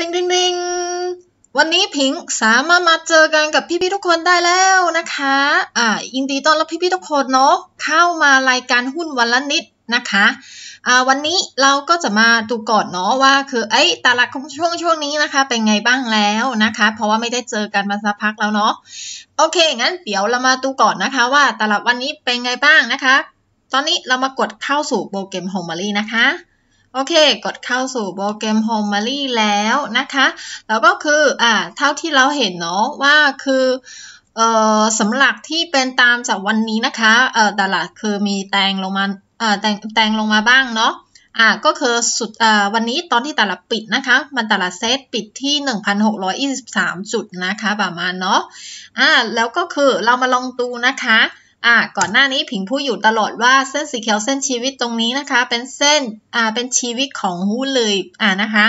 ติงติงติงวันนี้พิงสามารถมาเจอกันกับพี่ๆทุกคนได้แล้วนะคะ อ่า ยินดีต้อนรับพี่ๆทุกคนเนาะ เข้ามารายการหุ้นวันละนิดนะคะ อ่า วันนี้เราก็จะมาดูก่อนเนาะว่า คือไอ้ตลาดของช่วงช่วงนี้นะคะ เป็นไงบ้างแล้วนะคะ เพราะว่าไม่ได้เจอกันมาสักพักแล้วเนาะ โอเค งั้นเดี๋ยวเรามาดูก่อนนะคะว่าตลาดวันนี้เป็นไงบ้างนะคะ ตอนนี้เรามากดเข้าสู่โปรแกรมโฮมารีนะคะโอเค กดเข้าสู่โปรแกรม Home m a r y แล้วนะคะ แล้วก็คือ อ่า เท่าที่เราเห็นเนาะว่าคือ เอ่อสำหรับที่เป็นตามจากวันนี้นะคะ เอ่อ ตลาดคือมีแตงลงมาเอ่อแตงแตงลงมาบ้างเนาะ อ่าก็คือสุดอ่าวันนี้ตอนที่ตลาดปิดนะคะ มันตลาดเซตปิดที่ 1,623 จุดนะคะ ประมาณเนาะ อ่า แล้วก็คือเรามาลองดูนะคะอ่ะก่อนหน้านี้ผิงพูดอยู่ตลอดว่าเส้นสีเขียวเส้นชีวิตตรงนี้นะคะ เป็นเส้นอ่าเป็นชีวิตของู้เลยอ่านะคะ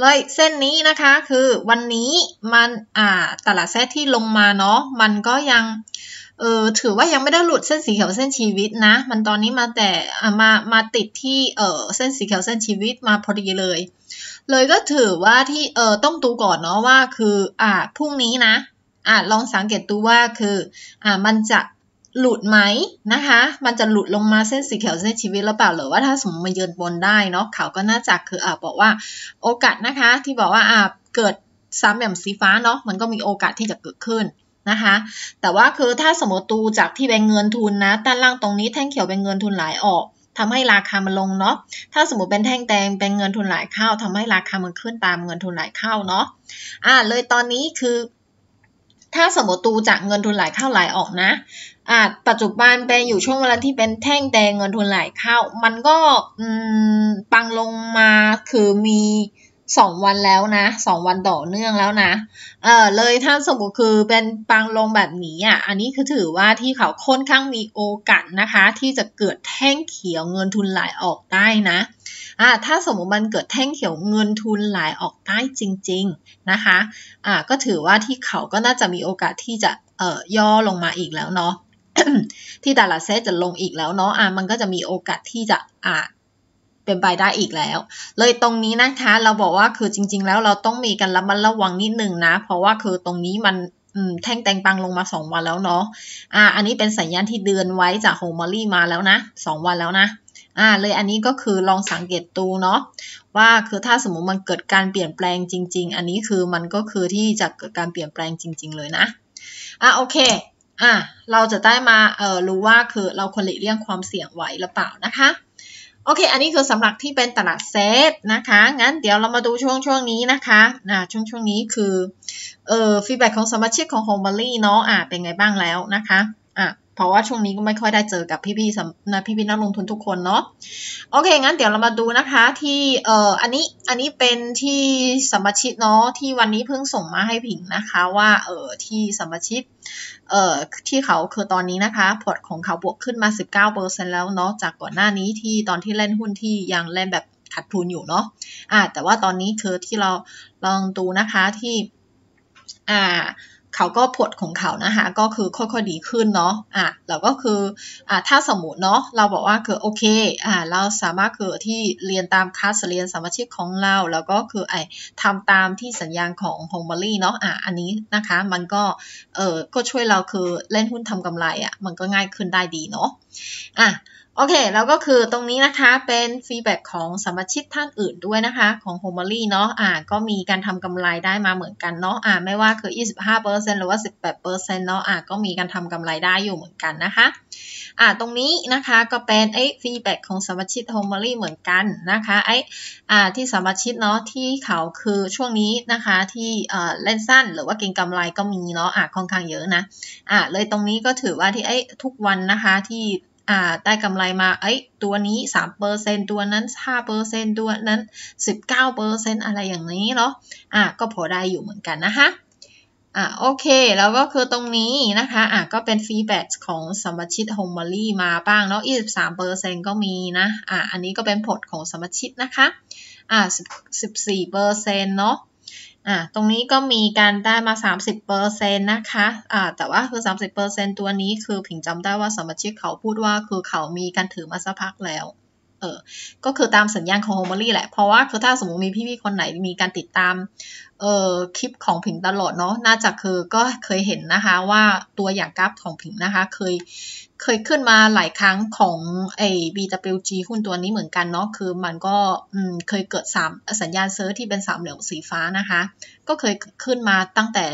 เลยเส้นนี้นะคะคือวันนี้มันอ่าแต่ละเส้นที่ลงมาเนาะมันก็ยังเออถือว่ายังไม่ได้หลุดเส้นสีเขียวเส้นชีวิตนะ มันตอนนี้มาแต่มามาติดที่เออเส้นสีเขียวเส้นชีวิตมาพอดีเลย เลยก็ถือว่าที่เออต้องดูก่อนเนาะว่าคืออ่าพรุ่งนี้นะอ่าลองสังเกตดูว่าคืออ่ามันจะหลุดไหมนะคะ มันจะหลุดลงมาเส้นสีเขียวเส้นชีวิต หรือเปล่าหรือว่าถ้าสมมติมันยืนบนได้เนาะ เขาก็น่าจะคืออ่าบอกว่าโอกาสนะคะ ที่บอกว่าอ่าเกิดสามเหลี่ยมสีฟ้าเนาะ มันก็มีโอกาสที่จะเกิดขึ้นนะคะ แต่ว่าคือถ้าสมมติตูจากที่เป็นเงินทุนนะด้านล่างตรงนี้แท่งเขียวเป็นเงินทุนไหลออก ทำให้ราคามันลงเนาะ ถ้าสมมติเป็นแท่งแดงเป็นเงินทุนไหลเข้า ทำให้ราคามันขึ้นตามเงินทุนไหลเข้าเนาะ อ่าเลยตอนนี้คือถ้าสมมติตูจากเงินทุนไหลเข้าไหลออกนะอาจปัจจุบันเป็นอยู่ช่วงเวลาที่เป็นแท่งแดงเงินทุนไหลเข้า มันก็ปังลงมาคือมีสองวันแล้วนะสองวันต่อเนื่องแล้วนะ เออเลยถ้าสมมติคือเป็นปังลงแบบนี้อ่ะ อันนี้คือถือว่าที่เขาค่อนข้างมีโอกาสนะคะ ที่จะเกิดแท่งเขียวเงินทุนไหลออกได้นะ อ่า ถ้าสมมติมันเกิดแท่งเขียวเงินทุนไหลออกได้จริงๆนะคะ อ่า ก็ถือว่าที่เขาก็น่าจะมีโอกาสที่จะเอ่อย่อลงมาอีกแล้วเนาะที่ตลาดเซตจะลงอีกแล้วเนาะ อ่ะมันก็จะมีโอกาสที่จะ อ่ะเป็นไปได้อีกแล้ว เลยตรงนี้นะคะ เราบอกว่าคือจริงๆแล้วเราต้องมีการระมัดระวังนิดนึงนะ เพราะว่าคือตรงนี้มันแท่งแตงปังลงมา2วันแล้วเนาะ อ่า อันนี้เป็นสัญญาณที่เดือนไว้จากโฮมารี่มาแล้วนะ2วันแล้วนะ อ่า เลยอันนี้ก็คือลองสังเกตดูเนาะ ว่าคือถ้าสมมุติมันเกิดการเปลี่ยนแปลงจริง ๆ อันนี้คือมันก็คือที่จะเกิดการเปลี่ยนแปลงจริง ๆ เลยนะ อ่ะโอเค่ะเราจะได้มาเออรู้ว่าคือเราควรหลีกเลี่ยงความเสี่ยงไหวหรือเปล่านะคะโอเคอันนี้คือสำหรับที่เป็นตลาดเซตนะคะงั้นเดี๋ยวเรามาดูช่วงช่วงนี้นะคะนะช่วงช่วงนี้คือเออฟีดแบ็ของสมาชิกของโฮมบารี่เนาะอ่ะเป็นไงบ้างแล้วนะคะอ่ะเพราะว่าช่วงนี้ก็ไม่ค่อยได้เจอกับพี่ๆนะพี่ๆนักลงทุนทุกคนเนาะโอเค งั้นเดี๋ยวเรามาดูนะคะ ที่เอ่ออันนี้อันนี้เป็นที่สมาชิกเนาะที่วันนี้เพิ่งส่งมาให้ผิงนะคะ ว่า เอ่อที่สมาชิกเอ่อที่เขาคือตอนนี้นะคะพอร์ตของเขาบวกขึ้นมา 19%แล้วเนาะจากก่อนหน้านี้ที่ตอนที่เล่นหุ้นที่ยังเล่นแบบขาดทุนอยู่เนาะอ่า แต่ว่าตอนนี้คือที่เราลองดูนะคะที่ อ่าเขาก็ผลของเขานะคะก็คือค่อยๆ ดีขึ้นเนาะอ่ะเราก็คืออ่ะถ้าสมมติเนาะเราบอกว่าคือโอเคอ่ะเราสามารถคือที่เรียนตามคลาสเรียนสมาชิกของเรา แล้วก็คือไอทำตามที่สัญญาณของโฮมบอรี่เนาะอ่ะอันนี้นะคะมันก็เออก็ช่วยเราคือเล่นหุ้นทำกำไรอะ่ะมันก็ง่ายขึ้นได้ดีเนาะอ่ะโอเคแล้วก็คือตรงนี้นะคะเป็นฟีดแบ็ของสมาชิกท่านอื่นด้วยนะคะของโฮมารี่เนาะอ่าก็มีการทำกำไรได้มาเหมือนกันเนาะอ่าไม่ว่าคือ25%หรือว่า 18%เนาะอ่าก็มีการทำกำไรได้อยู่เหมือนกันนะคะอ่าตรงนี้นะคะก็เป็นไอ้ฟีดแบ็ของสมาชิกโฮมารี่เหมือนกันนะคะไอ้อ่าที่สมาชิกเนาะที่เขาคือช่วงนี้นะคะที่เอ่อเล่นสั้นหรือว่าเก็งกำไรก็มีเนาะอ่าค่อนข้างเยอะนะอ่าเลยตรงนี้ก็ถือว่าที่ไอ้ทุกวันนะคะที่อ่าได้กำไรมา เอ้ย ตัวนี้สามเปอร์เซ็นตัวนั้นห้าเปอร์เซ็นตัวนั้นสิบเก้าเปอร์เซ็นอะไรอย่างนี้เนาะอ่าก็พอได้อยู่เหมือนกันนะคะอ่ะโอเค แล้วก็คือตรงนี้นะคะ อ่ะก็เป็นฟีดแบ็ของสมาชิกโฮมารี่มาบ้างเนาะ23%ก็มีนะ อ่ะอันนี้ก็เป็นผลของสมาชิกนะคะ อ่ะ14%เนาะอ่า ตรงนี้ก็มีการได้มา 30%นะคะ อ่า แต่ว่าคือ 30%ตัวนี้คือผิงจำได้ว่าสมาชิกเขาพูดว่าคือเขามีการถือมาสักพักแล้ว เออก็คือตามสัญญาณของโฮมอรี่แหละ เพราะว่าคือถ้าสมมติมีพี่ๆ คนไหนมีการติดตาม เอ่อ คลิปของผิงตลอดเนาะ น่าจะคือก็เคยเห็นนะคะว่าตัวอย่างกราฟของผิงนะคะเคยเคยขึ้นมาหลายครั้งของไอ้ BWG หุ้นตัวนี้เหมือนกันเนาะ คือมันก็เคยเกิดสามสัญญาณเซิร์ชที่เป็นสามเหลี่ยมสีฟ้านะคะ ก็เคยขึ้นมาตั้งแต่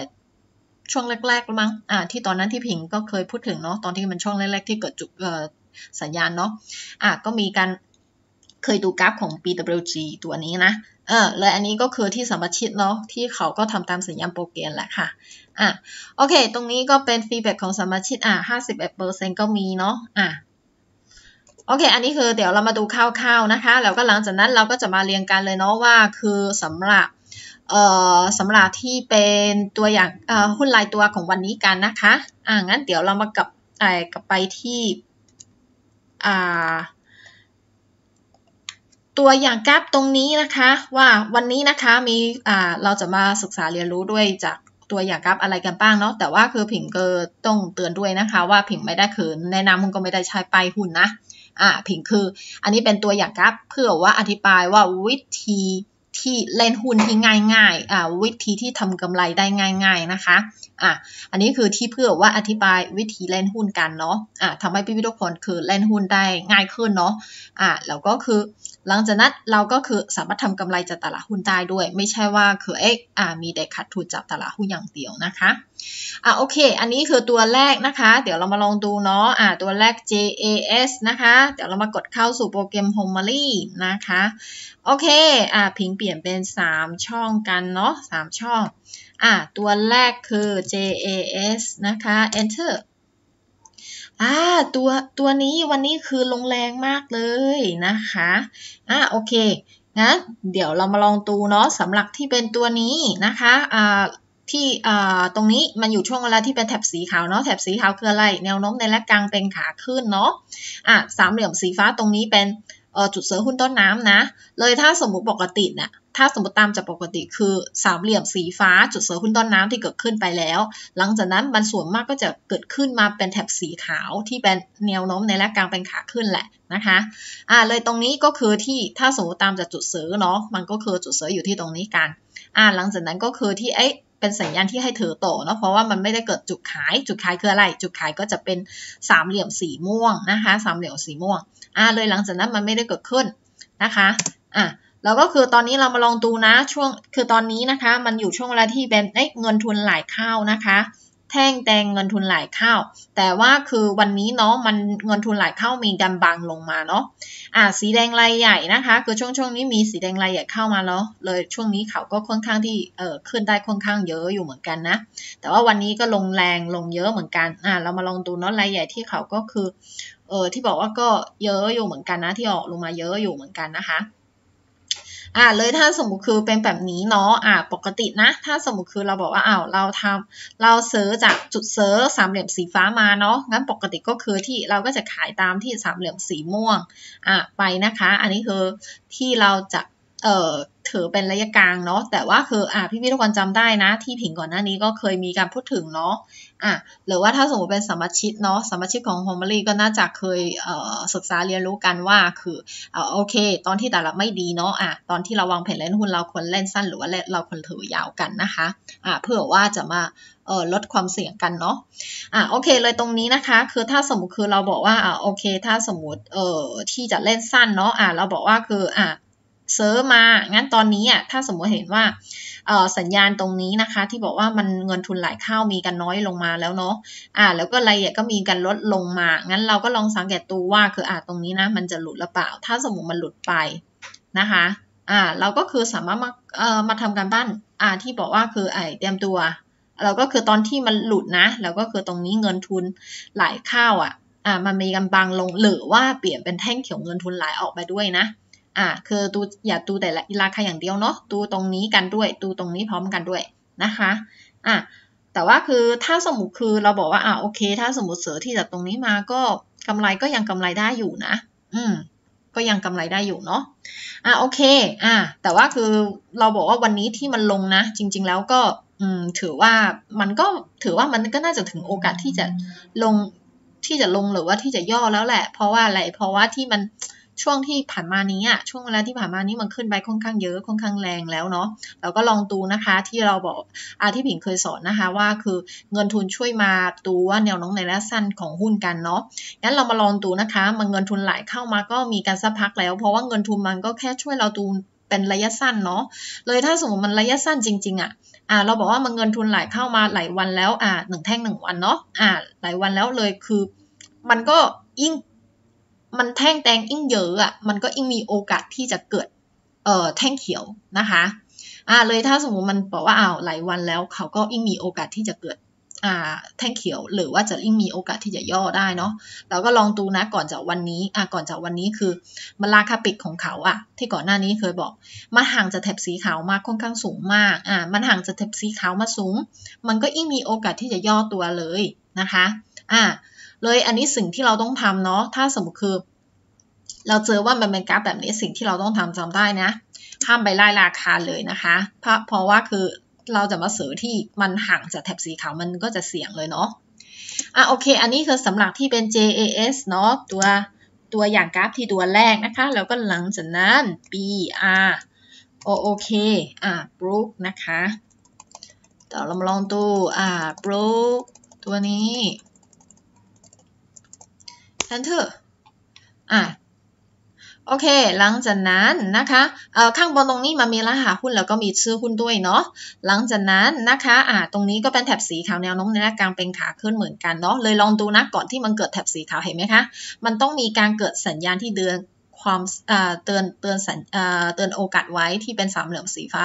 ช่วงแรกๆแล้วมั้งที่ตอนนั้นที่ผิงก็เคยพูดถึงเนาะ ตอนที่มันช่วงแรกๆ ที่เกิดจุดสัญญาณเนาะะก็มีการเคยดูกราฟของ BWG ตัวนี้นะ เออ และอันนี้ก็คือที่สมาชิกเนาะ ที่เขาก็ทำตามสัญญาณโปรเกนแหละค่ะอ่ะโอเค ตรงนี้ก็เป็น ฟีดแบ็ของสมาชิกอ่ะห้าสิบเอ็ดเปอร์เซ็นก็มีเนาะอ่ะโอเค อันนี้คือเดี๋ยวเรามาดูคร่าวๆนะคะ แล้วก็หลังจากนั้นเราก็จะมาเรียงกันเลยเนาะว่าคือสำหรับเอ่อสำหรับที่เป็นตัวอย่างเอ่อหุ้นรายตัวของวันนี้กันนะคะอ่างั้นเดี๋ยวเรามากับไอ้กับไปที่อ่าตัวอย่างกราฟตรงนี้นะคะว่าวันนี้นะคะมีอ่าเราจะมาศึกษาเรียนรู้ด้วยจากตัวอย่างกราฟอะไรกันบ้างเนาะแต่ว่าคือผิงก็ต้องเตือนด้วยนะคะ ว่าผิงไม่ได้เขินแนะนำมึงก็ไม่ได้ใช้ไปหุ่นนะ อ่าผิงคืออันนี้เป็นตัวอย่างกราฟเพื่อว่าอธิบายว่าวิธีที่เล่นหุ้นที่ง่ายๆอ่า วิธีที่ทำกำไรได้ง่าย ๆนะคะ อ่ะอันนี้คือที่เพื่อว่าอธิบายวิธีเล่นหุ้นกันเนาะ อ่ะทำให้พี่พี่ทุกคนคือเล่นหุ้นได้ง่ายขึ้นเนาะ อ่ะแล้วก็คือ หลังจากนั้นเราก็คือสามารถทำกำไรจากตลาดหุ้นได้ด้วย ไม่ใช่ว่าคือเอ๊ะอ่ะมีแต่ขาดทุนจากตลาดหุ้นอย่างเดียวนะคะ อ่ะโอเค อันนี้คือตัวแรกนะคะ เดี๋ยวเรามาลองดูเนาะ อ่ะตัวแรก JAS นะคะ เดี๋ยวเรามากดเข้าสู่โปรแกรม h o m e l y นะคะ โอเค อ่ะพิงเปลี่ยนเป็น 3 ช่องกันเนาะ3ช่องอ่ะตัวแรกคือ JAS นะคะ Enter อ่าตัวตัวนี้วันนี้คือลงแรงมากเลยนะคะอ่ะโอเคงั้นเดี๋ยวเรามาลองดูเนาะสำหรับที่เป็นตัวนี้นะคะอ่าที่อ่าตรงนี้มันอยู่ช่วงเวลาที่เป็นแถบสีขาวเนาะแถบสีขาวคืออะไรแนวโน้มในและกลางเป็นขาขึ้นเนาะอ่ะสามเหลี่ยมสีฟ้าตรงนี้เป็นจุดเซือหุ้นต้นน้ำนะ เลยถ้าสมมุติปกตินะ่ะถ้าสมมติตามจากปกติคือสามเหลี่ยมสีฟ้า จุดเสือหุ้นต้นน้ำที่เกิดขึ้นไปแล้ว หลังจากนั้น มันส่วนมากก็จะเกิดขึ้นมาเป็นแถบสีขาวที่เป็นแนวโน้มในระกลางเป็นขาขึ้นแหละนะคะอ่าเลยตรงนี้ก็คือที่ถ้าสมมติตามจากจุดเสือเนาะ มันก็คือจุดเสืออยู่ที่ตรงนี้กันอ่าหลังจากนั้นก็คือที่เอ๊ะเป็นสัญญาณที่ให้เธอโตเนาะ เพราะว่ามันไม่ได้เกิดจุดขาย จุดขายคืออะไร จุดขายก็จะเป็นสามเหลี่ยมสีม่วงนะคะ สามเหลี่ยมสีม่วงอ่าเลยหลังจากนั้นมันไม่ได้เกิดขึ้นนะคะ อ่ะแล้วก็คือตอนนี้เรามาลองดูนะช่วง คือตอนนี้นะคะมันอยู่ช่วงเวลาที่เป็นเงินทุนไหลเข้านะคะแท่งแดงเงินทุนไหลเข้า แต่ว่าคือวันนี้เนาะมันเงินทุนไหลเข้ามีดำบางลงมาเนาะ อ่าสีแดงรายใหญ่นะคะคือช่วงช่วงนี้มีสีแดงรายใหญ่เข้ามาเนาะเลยช่วงนี้เขาก็ค่อนข้างที่เออขึ้นได้ค่อนข้างเยอะอยู่เหมือนกันนะ แต่ว่าวันนี้ก็ลงแรงลงเยอะเหมือนกัน อ่าเรามาลองดูเนาะรายใหญ่ที่เขาก็คือเออที่บอกว่าก็เยอะอยู่เหมือนกันนะที่ออกลงมาเยอะอยู่เหมือนกันนะคะอ่าเลยถ้าสมมุติคือเป็นแบบนี้เนาะอ่าปกตินะ ถ้าสมมุติคือเราบอกว่าอ้าวเราทำ เราเซิร์ชจากจุดเซิร์ชสามเหลี่ยมสีฟ้ามาเนาะงั้นปกติก็คือที่เราก็จะขายตามที่สามเหลี่ยมสีม่วงอ่าไปนะคะ อันนี้คือที่เราจะเอ่อถือเป็นระยะกลางเนาะแต่ว่าคืออ่ะพี่วิทยกคนจำได้นะที่ผิงก่อนหน้านี้ก็เคยมีการพูดถึงเนาะอ่ะหรือว่าถ้าสมมติเป็นสมาชิกเนาะสมาชิกของโฮมารีก็น่าจะเคยศึกษาเรียนรู้กันว่าคือเออโอเคตอนที่ตลาดไม่ดีเนาะอ่ะตอนที่เราวางแผนเล่นหุ้นเราควรเล่นสั้นหรือว่าเราควรถือยาวกันนะคะอ่ะเพื่อว่าจะมาเออลดความเสี่ยงกันเนาะอ่ะโอเคเลยตรงนี้นะคะ คือถ้าสมมติคือเราบอกว่าอ่ะโอเค ถ้าสมมติเอ่อที่จะเล่นสั้นเนาะอ่ะเราบอกว่าคืออ่ะเซิร์ฟมา งั้นตอนนี้อ่ะถ้าสมมติเห็นว่าสัญญาณตรงนี้นะคะ ที่บอกว่ามันเงินทุนไหลเข้ามีกันน้อยลงมาแล้วเนาะ อ่าแล้วก็รายละเอียดก็มีกันลดลงมา งั้นเราก็ลองสังเกตตัวว่าคืออ่าตรงนี้นะมันจะหลุดหรือเปล่า ถ้าสมมติมันหลุดไปนะคะ อ่าเราก็คือสามารถมาเอ่อมาทำการบ้านอ่าที่บอกว่าคือไอเตรียมตัว เราก็คือตอนที่มันหลุดนะเราก็คือตรงนี้เงินทุนไหลเข้าอ่ะ อ่ามันมีกันบางลงหรือว่าเปลี่ยนเป็นแท่งเขียวเงินทุนไหลออกไปด้วยนะอ่ะคือดูอย่าดูแต่ละราคาอย่างเดียวเนาะดูตรงนี้กันด้วยดูตรงนี้พร้อมกันด้วยนะคะอ่ะแต่ว่าคือถ้าสมมติคือเราบอกว่า อ่าโอเค ถ้าสมมติเสือที่จากตรงนี้มาก็กำไรก็ยังกำไรได้อยู่นะอืม ก็ยังกำไรได้อยู่เนาะอ่ะโอเค อ่ะแต่ว่าคือเราบอกว่าวันนี้ที่มันลงนะจริง ๆแล้วก็ อืมถือว่ามันก็ถือว่ามันก็น่าจะถึงโอกาสที่จะลงที่จะลงหรือว่าที่จะย่อแล้วแหละ เพราะว่าอะไรเพราะว่าที่มันช่วงที่ผ่านมานี้อ่ะช่วงเวลาที่ผ่านมานี้มันขึ้นไปค่อนข้างเยอะค่อนข้างแรงแล้วเนาะเราก็ลองดูนะคะที่เราบอกอาที่ผิงเคยสอนนะคะว่าคือเงินทุนช่วยมาตูว่าแนวน้องในระยะสั้นของหุ้นกันเนาะงั้นเรามาลองดูนะคะมันเงินทุนไหลเข้ามาก็มีการสักพักแล้ว เพราะว่าเงินทุนมันก็แค่ช่วยเราดูเป็นระยะสั้นเนาะเลยถ้าสมมติมันระยะสั้นจริงๆอะ่ะอ่าเราบอกว่ามันเงินทุนไหลเข้ามาหลายวันแล้วอ่าหนึ่งแท่งหนึ่งวันเนาะอ่าหลายวันแล้วเลยคือมันก็ยิ่งมันแท่งแตงอิ่งเยอะอ่ะ มันก็อิ่งมีโอกาสที่จะเกิดเอ่อแท่งเขียวนะคะ อ่าเลยถ้าสมมติมันบอกว่าอ้าวหลายวันแล้ว เขาก็ยิ่งมีโอกาสที่จะเกิดอ่าแท่งเขียว หรือว่าจะยิ่งมีโอกาสที่จะย่อได้เนาะ เราก็ลองดูนะก่อนจากวันนี้อ่าก่อนจากวันนี้คือมันราคาปิดของเขาอ่ะ ที่ก่อนหน้านี้เคยบอกมันห่างจากแถบสีขาวมาค่อนข้างสูงมากอ่ามันห่างจากแถบสีขาวมาสูง มันก็ยิ่งมีโอกาสที่จะย่อตัวเลยนะคะอ่าเลยอันนี้สิ่งที่เราต้องทำเนาะถ้าสมมติคือเราเจอว่ามันเป็นกราฟแบบนี้สิ่งที่เราต้องทำจำได้นะห้ามไปไล่ราคาเลยนะคะเพราะเพราะว่าคือเราจะมาเสือที่มันห่างจากแถบสีขาวมันก็จะเสี่ยงเลยเนาะอ่ะโอเคอันนี้คือสำหรับที่เป็น JAS เนาะตัวตัวอย่างกราฟที่ตัวแรกนะคะ แล้วก็หลังจากนั้น BR อเคอ่าบรูคนะคะเดี๋ยวเรามาลองดูอ่าบรูคตัวนี้ฉันเถออ่ะโอเค หลังจากนั้นนะคะ เอ่อ ข้างบนตรงนี้มันมีรหัสหุ้นแล้วก็มีชื่อหุ้นด้วยเนาะ หลังจากนั้นนะคะ อ่า ตรงนี้ก็เป็นแถบสีขาวแนวโน้มในแกลางเป็นขาขึ้นเหมือนกันเนาะ เลยลองดูนะก่อนที่มันเกิดแถบสีขาวเห็นไหมคะ มันต้องมีการเกิดสัญญาณที่เดือนความ เออ่เตือนเตือนสัญเออ่เตือนโอกาสไว้ที่เป็นสามเหลี่ยมสีฟ้า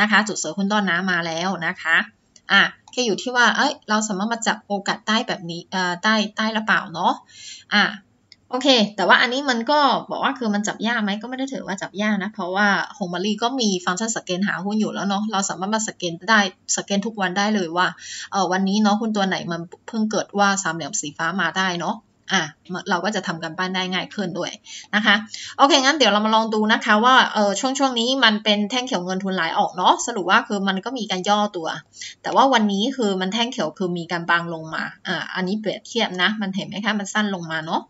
นะคะ จุดเสือหุ้นต้นน้ำมาแล้วนะคะ อ่ะแค่อยู่ที่ว่า เอ้ย เราสามารถมาจับโอกาสใต้แบบนี้เอ่อใต้ใต้หรือเปล่าเนาะ อ่ะโอเค แต่ว่าอันนี้มันก็บอกว่าคือมันจับยากไหม ก็ไม่ได้ถือว่าจับยากนะ เพราะว่าโฮมารีก็มีฟังก์ชันสแกน หาหุ้นอยู่แล้วเนาะ เราสามารถมาสแกนได้ สแกนทุกวันได้เลยว่า เออวันนี้เนาะหุ้นตัวไหนมันเพิ่งเกิดว่าสามเหลี่ยมสีฟ้ามาได้เนาะอ่ะเราก็จะทำการบ้านได้ง่ายขึ้นด้วยนะคะโอเค งั้น เดี๋ยวเรามาลองดูนะคะ ว่าเออช่วงช่วงนี้มันเป็นแท่งเขียวเงินทุนไหลออกเนาะสรุปว่าคือมันก็มีการย่อตัว แต่ว่าวันนี้คือมันแท่งเขียวคือมีการบางลงมาอ่าอันนี้เปรียบเทียบนะ มันเห็นไหมคะมันสั้นลงมาเนาะ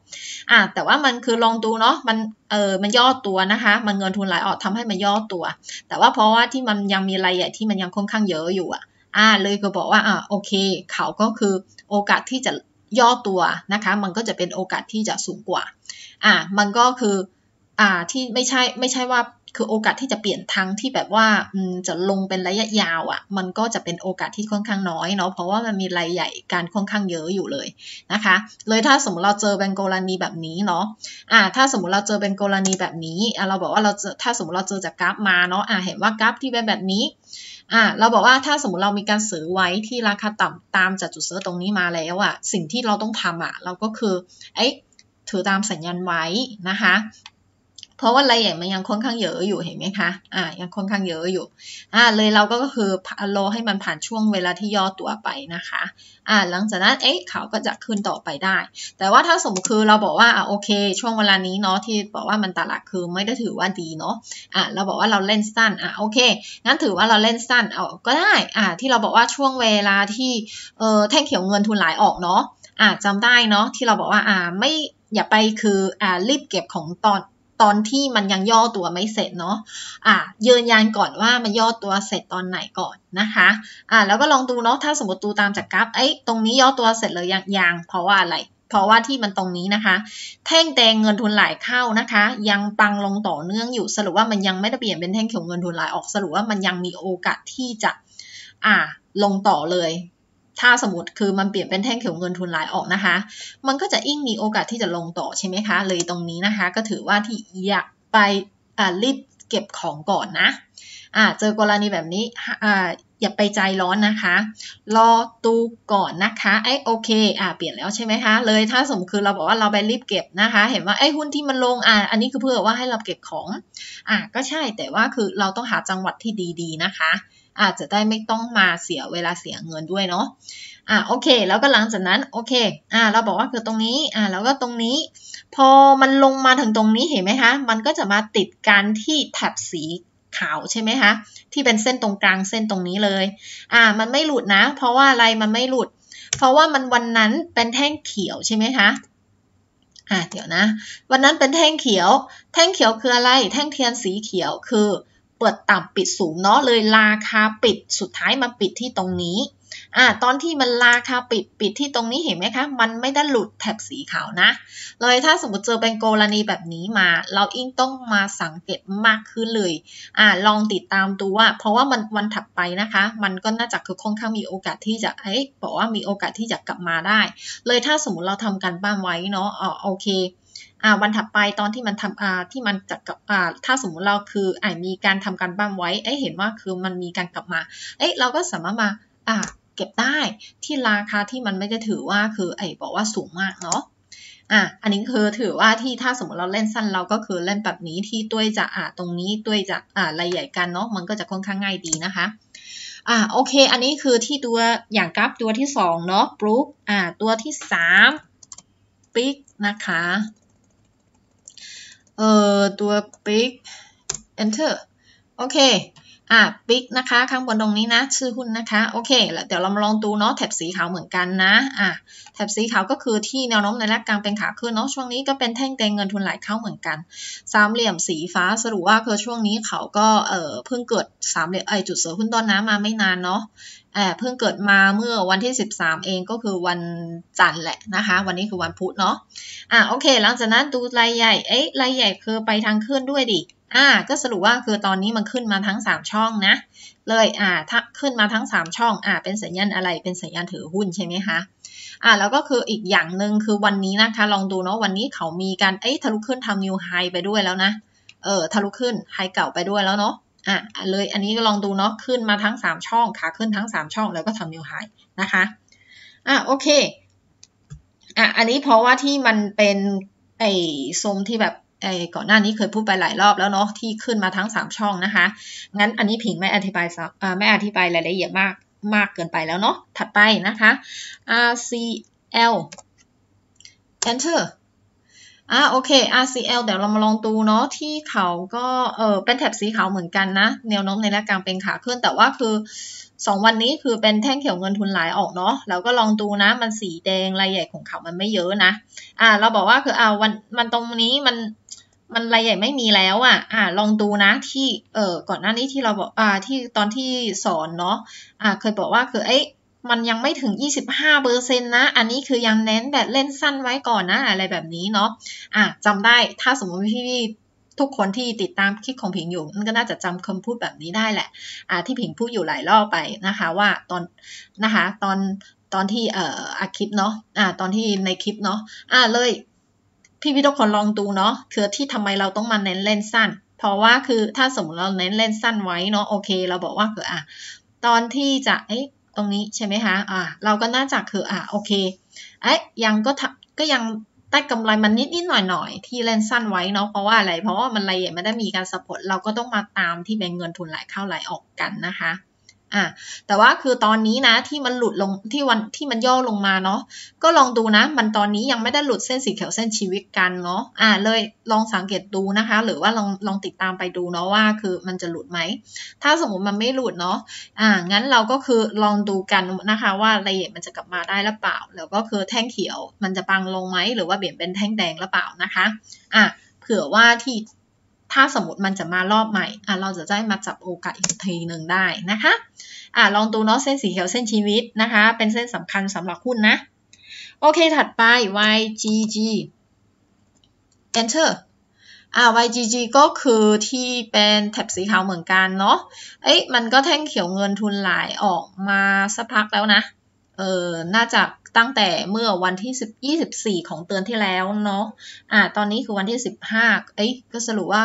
อ่าแต่ว่ามันคือลองดูเนาะมันเออมันย่อตัวนะคะมันเงินทุนไหลออกทำให้มันย่อตัว แต่ว่าเพราะว่าที่มันยังมีรายใหญ่ที่มันยังค่อนข้างเยอะอยู่อะอ่าเลยก็บอกว่าอ่าโอเค เขาก็คือโอกาสที่จะย่อตัวนะคะ มันก็จะเป็นโอกาสที่จะสูงกว่า อ่า มันก็คือ อ่า ที่ไม่ใช่ ไม่ใช่ว่า คือโอกาสที่จะเปลี่ยนทางที่แบบว่าจะลงเป็นระยะยาวอะ่ะ มันก็จะเป็นโอกาสที่ค่อนข้างน้อยเนาะ เพราะว่ามันมีรายใหญ่การค่อนข้างเยอะอยู่เลย นะคะ เลยถ้าสมมติเราเจอเป็นกรณีแบบนี้เนาะ อ่า ถ้าสมมติเราเจอเป็นกรณีแบบนี้เราบอกว่าเราจถ้าสมมติเราเจอจากกราฟมาเนาะ อ่าเห็นว่ากราฟที่เป็นแบบนี้อ่ะเราบอกว่าถ้าสมมติเรามีการซื้อไว้ที่ราคาต่ำตามจากจุดซื้อตรงนี้มาแล้วอ่ะ สิ่งที่เราต้องทำอะเราก็คือเอ๊ะถือตามสัญญาณไว้นะคะเพราะว่ารายละเอียดมันยังค่อนข้างเยอะอยู่เห็นไหมคะ อ่า ยังค่อนข้างเยอะอยู่ อ่า เลยเราก็คือรอให้มันผ่านช่วงเวลาที่ย่อตัวไปนะคะ อ่า หลังจากนั้น เอ๊ะ เขาก็จะขึ้นต่อไปได้ แต่ว่าถ้าสมมติคือเราบอกว่า อ่าโอเค ช่วงเวลานี้เนาะที่บอกว่ามันตลาดคือไม่ได้ถือว่าดีเนาะ อ่าเราบอกว่าเราเล่นสั้น อ่าโอเค งั้นถือว่าเราเล่นสั้น เอาก็ได้ อ่า ที่เราบอกว่าช่วงเวลาที่ เอ่อ แท่งเขียวเงินทุนไหลออกเนาะ อ่าจำได้เนาะที่เราบอกว่า อ่า ไม่ อย่าไปคือ อ่า รีบเก็บของตอนตอนที่มันยังย่อตัวไม่เสร็จเนาะ อ่ะยืนยันก่อนว่ามันย่อตัวเสร็จตอนไหนก่อนนะคะ อ่ะแล้วก็ลองดูเนาะ ถ้าสมมติดูตามจากกราฟไอ้ตรงนี้ย่อตัวเสร็จเลยยังยัง เพราะว่าอะไร เพราะว่าที่มันตรงนี้นะคะ แท่งแดงเงินทุนไหลเข้านะคะ ยังปังลงต่อเนื่องอยู่สรุปว่ามันยังไม่ได้เปลี่ยนเป็นแท่งเขียวเงินทุนไหลออก สรุปว่ามันยังมีโอกาสที่จะ อ่า ลงต่อเลยถ้าสมมติคือมันเปลี่ยนเป็นแท่งเขียวเงินทุนหลายออกนะคะ มันก็จะยิ่งมีโอกาสที่จะลงต่อใช่ไหมคะ เลยตรงนี้นะคะ ก็ถือว่าที่อยากไปรีบเก็บของก่อนนะาเจอกรณีแบบนี้อย่าไปใจร้อนนะคะ รอตูก่อนนะคะไอ้โอเค อ่าเปลี่ยนแล้วใช่ไหมคะ เลยถ้าสมมติคือเราบอกว่าเราไปรีบเก็บนะคะ เห็นว่าไอ้หุ้นที่มันลงอ่า อันนี้คือเพื่อว่าให้เราเก็บของอ่าก็ใช่แต่ว่าคือเราต้องหาจังหวัดที่ดีๆนะคะอาจจะได้ไม่ต้องมาเสียเวลาเสียเงินด้วยเนาะ อ่ะโอเค แล้วก็หลังจากนั้นโอเค อ่ะเราบอกว่าคือตรงนี้ อ่ะแล้วก็ตรงนี้ พอมันลงมาถึงตรงนี้เห็นไหมคะ มันก็จะมาติดกันที่แถบสีขาวใช่ไหมคะที่เป็นเส้นตรงกลางเส้นตรงนี้เลย อ่ามันไม่หลุดนะเพราะว่าอะไรมันไม่หลุด เพราะว่ามันวันนั้นเป็นแท่งเขียวใช่ไหมคะ อ่าเดี๋ยวนะวันนั้นเป็นแท่งเขียว แท่งเขียวคืออะไรแท่งเทียนสีเขียวคือเปิดต่ำปิดสูงเนาะเลยราคาปิดสุดท้ายมาปิดที่ตรงนี้อ่าตอนที่มันราคาปิดปิดที่ตรงนี้เห็นไหมคะ มันไม่ได้หลุดแถบสีขาวนะ เลยถ้าสมมติเจอเป็นกรณีแบบนี้มา เราอิงต้องมาสังเกตมากขึ้นเลยอ่าลองติดตามดูว่า เพราะว่ามันวันถัดไปนะคะ มันก็น่าจะคือค่อนข้างมีโอกาสที่จะ เอ๊ะ บอกว่ามีโอกาสที่จะกลับมาได้ เลยถ้าสมมติเราทำการบ้านไว้เนาะอ๋อโอเคอ่าวันถัดไปตอนที่มันทำอ่าที่มันจะกลับอ่าถ้าสมมุติเราคืออมีการทำการบ้านไว้เอเห็นว่าคือมันมีการกลับมาเอะเราก็สามารถมาอ่าเก็บได้ที่ราคาที่มันไม่ได้ถือว่าคือไอบอกว่าสูงมากเนาะอ่าอันนี้คือถือว่าที่ถ้าสมมติเราเล่นสั้นเราก็คือเล่นแบบนี้ที่ด้วยจะอ่าตรงนี้ด้วยจะอ่ารายใหญ่กันเนาะมันก็จะค่อนข้างง่ายดีนะคะอ่าโอเค อันนี้คือที่ตัวอย่างกราฟตัวที่2เนาะบรู๊กอ่า ตัวที่3ปิกนะคะ uh, do a big enter. Okay, อ่ะปิ๊กนะคะข้างบนตรงนี้นะชื่อหุ้นนะคะ โอเคแล้วเดี๋ยวเรามาลองดูเนาะแถบสีขาวเหมือนกันนะอ่ะแถบสีขาวก็คือที่แนวโน้มในระยะกลางเป็นขาขึ้นเนาะช่วงนี้ก็เป็นแท่งแดงเงินทุนไหลเข้าเหมือนกัน สามเหลี่ยมสีฟ้าสรุปว่าคือช่วงนี้เขาก็เอ่อเพิ่งเกิดสามเหลี่ยมไอจุดเสือหุ้นต้นน้ำมาไม่นานเนาะแออเพิ่งเกิดมาเมื่อวันที่ 13 เองก็คือวันจันทร์แหละนะคะ วันนี้คือวันพุธเนาะอ่ะโอเค หลังจากนั้นดูรายใหญ่เอ๊ะรายใหญ่คือไปทางขึ้นด้วยดิอ่าก็สรุปว่าคือตอนนี้มันขึ้นมาทั้ง 3 ช่องนะเลยอ่าถ้าขึ้นมาทั้ง 3 ช่องอ่าเป็นสัญญาณอะไรเป็นสัญญาณถือหุ้นใช่ไหมคะอ่าแล้วก็คืออีกอย่างหนึ่งคือวันนี้นะคะลองดูเนาะวันนี้เขามีการเอ้ยทะลุขึ้นทำนิวไฮไปด้วยแล้วนะเออทะลุขึ้นไฮเก่าไปด้วยแล้วเนาะอ่ะเลยอันนี้ก็ลองดูเนาะขึ้นมาทั้ง 3 ช่องขาขึ้นทั้ง 3 ช่องแล้วก็ทำนิวไฮนะคะอ่ะโอเคอ่ะอันนี้เพราะว่าที่มันเป็นไอ้ซมที่แบบก่อนหน้านี้เคยพูดไปหลายรอบแล้วเนาะที่ขึ้นมาทั้ง 3 ช่องนะคะ งั้นอันนี้ผิงไม่อธิบายไม่อธิบายรายละเอียดมากมากเกินไปแล้วเนาะ ถัดไปนะคะ RCL enter อ่าโอเค RCL เดี๋ยวเรามาลองดูเนาะที่เขาก็เออเป็นแถบสีขาวเหมือนกันนะแนวโน้มในระดับกลางเป็นขาขึ้น แต่ว่าคือ 2 วันนี้คือเป็นแท่งเขียวเงินทุนไหลออกเนาะแล้วก็ลองดูนะ มันสีแดงรายใหญ่ของเขามันไม่เยอะนะอ่า เราบอกว่าคืออ่าวันมันตรงนี้มันมันรายใหญ่ไม่มีแล้วอ่ะอ่าลองดูนะที่เออก่อนหน้านี้ที่เราบอกอ่าที่ตอนที่สอนเนาะอ่าเคยบอกว่าคือเอ๊ะมันยังไม่ถึง 25เปอร์เซ็นต์นะ อันนี้คือยังเน้นแบบเล่นสั้นไว้ก่อนนะ อะไรแบบนี้เนาะอ่าจำได้ ถ้าสมมติพี่ทุกคนที่ติดตามคลิปของผิงอยู่นั่นก็น่าจะจำคำพูดแบบนี้ได้แหละ อ่าที่ผิงพูดอยู่หลายรอบไปนะคะ ว่าตอนนะคะตอนตอนที่เอ่ออาคลิปเนาะอ่าตอนที่ในคลิปเนาะอ่าเลยพี่พี่ทุกคนลองดูเนาะคือที่ทำไมเราต้องมาเน้นเลนสั้น เพราะว่าคือถ้าสมมติเราเน้นเลนสั้นไว้เนาะ โอเค เราบอกว่าคืออ่ะ ตอนที่จะ เอ๊ะ ตรงนี้ใช่ไหมคะ อ่ะเราก็น่าจะคืออ่ะ โอเค เอ๊ะ ยังก็ทก็ยังได้กำไรมันนิดนิดหน่อยหน่อยที่เล่นสั้นไว้เนาะ เพราะว่าอะไร เพราะว่ามันละเอียดไม่ได้มีการสปอร์ตเราก็ต้องมาตามที่แบ่งเงินทุนไหลเข้าไหลออกกันนะคะอ่ะแต่ว่าคือตอนนี้นะที่มันหลุดลงที่วันที่มันย่อลงมาเนาะก็ลองดูนะ มันตอนนี้ยังไม่ได้หลุดเส้นสีเขียวเส้นชีวิตกันเนาะอ่ะเลยลองสังเกตดูนะคะ หรือว่าลองลองติดตามไปดูเนาะว่าคือมันจะหลุดไหมถ้าสมมติมันไม่หลุดเนาะอ่ะงั้นเราก็คือลองดูกันนะคะ ว่าละเอียดมันจะกลับมาได้หรือเปล่า แล้วก็คือแท่งเขียวมันจะปังลงไหมหรือว่าเปลี่ยนเป็นแท่งแดงหรือเปล่านะคะอ่ะเผื่อว่าที่ถ้าสมมติมันจะมารอบใหม่อ่ะเราจะได้มาจับโอกาสอีกทีหนึ่งได้นะคะอ่ะลองดูเนาะเส้นสีเขียวเส้นชีวิตนะคะ เป็นเส้นสำคัญสำหรับหุ้นนะ โอเคถัดไป YGG Enter อ่ะ YGG ก็คือที่เป็นแถบสีขาวเหมือนกันเนาะ เอ๊ะมันก็แท่งเขียวเงินทุนไหลออกมาสักพักแล้วนะ เออน่าจะตั้งแต่เมื่อวันที่10 24 ของเตือนที่แล้วเนาะอ่าตอนนี้คือวันที่ 15 เอ้ยก็สรุปว่า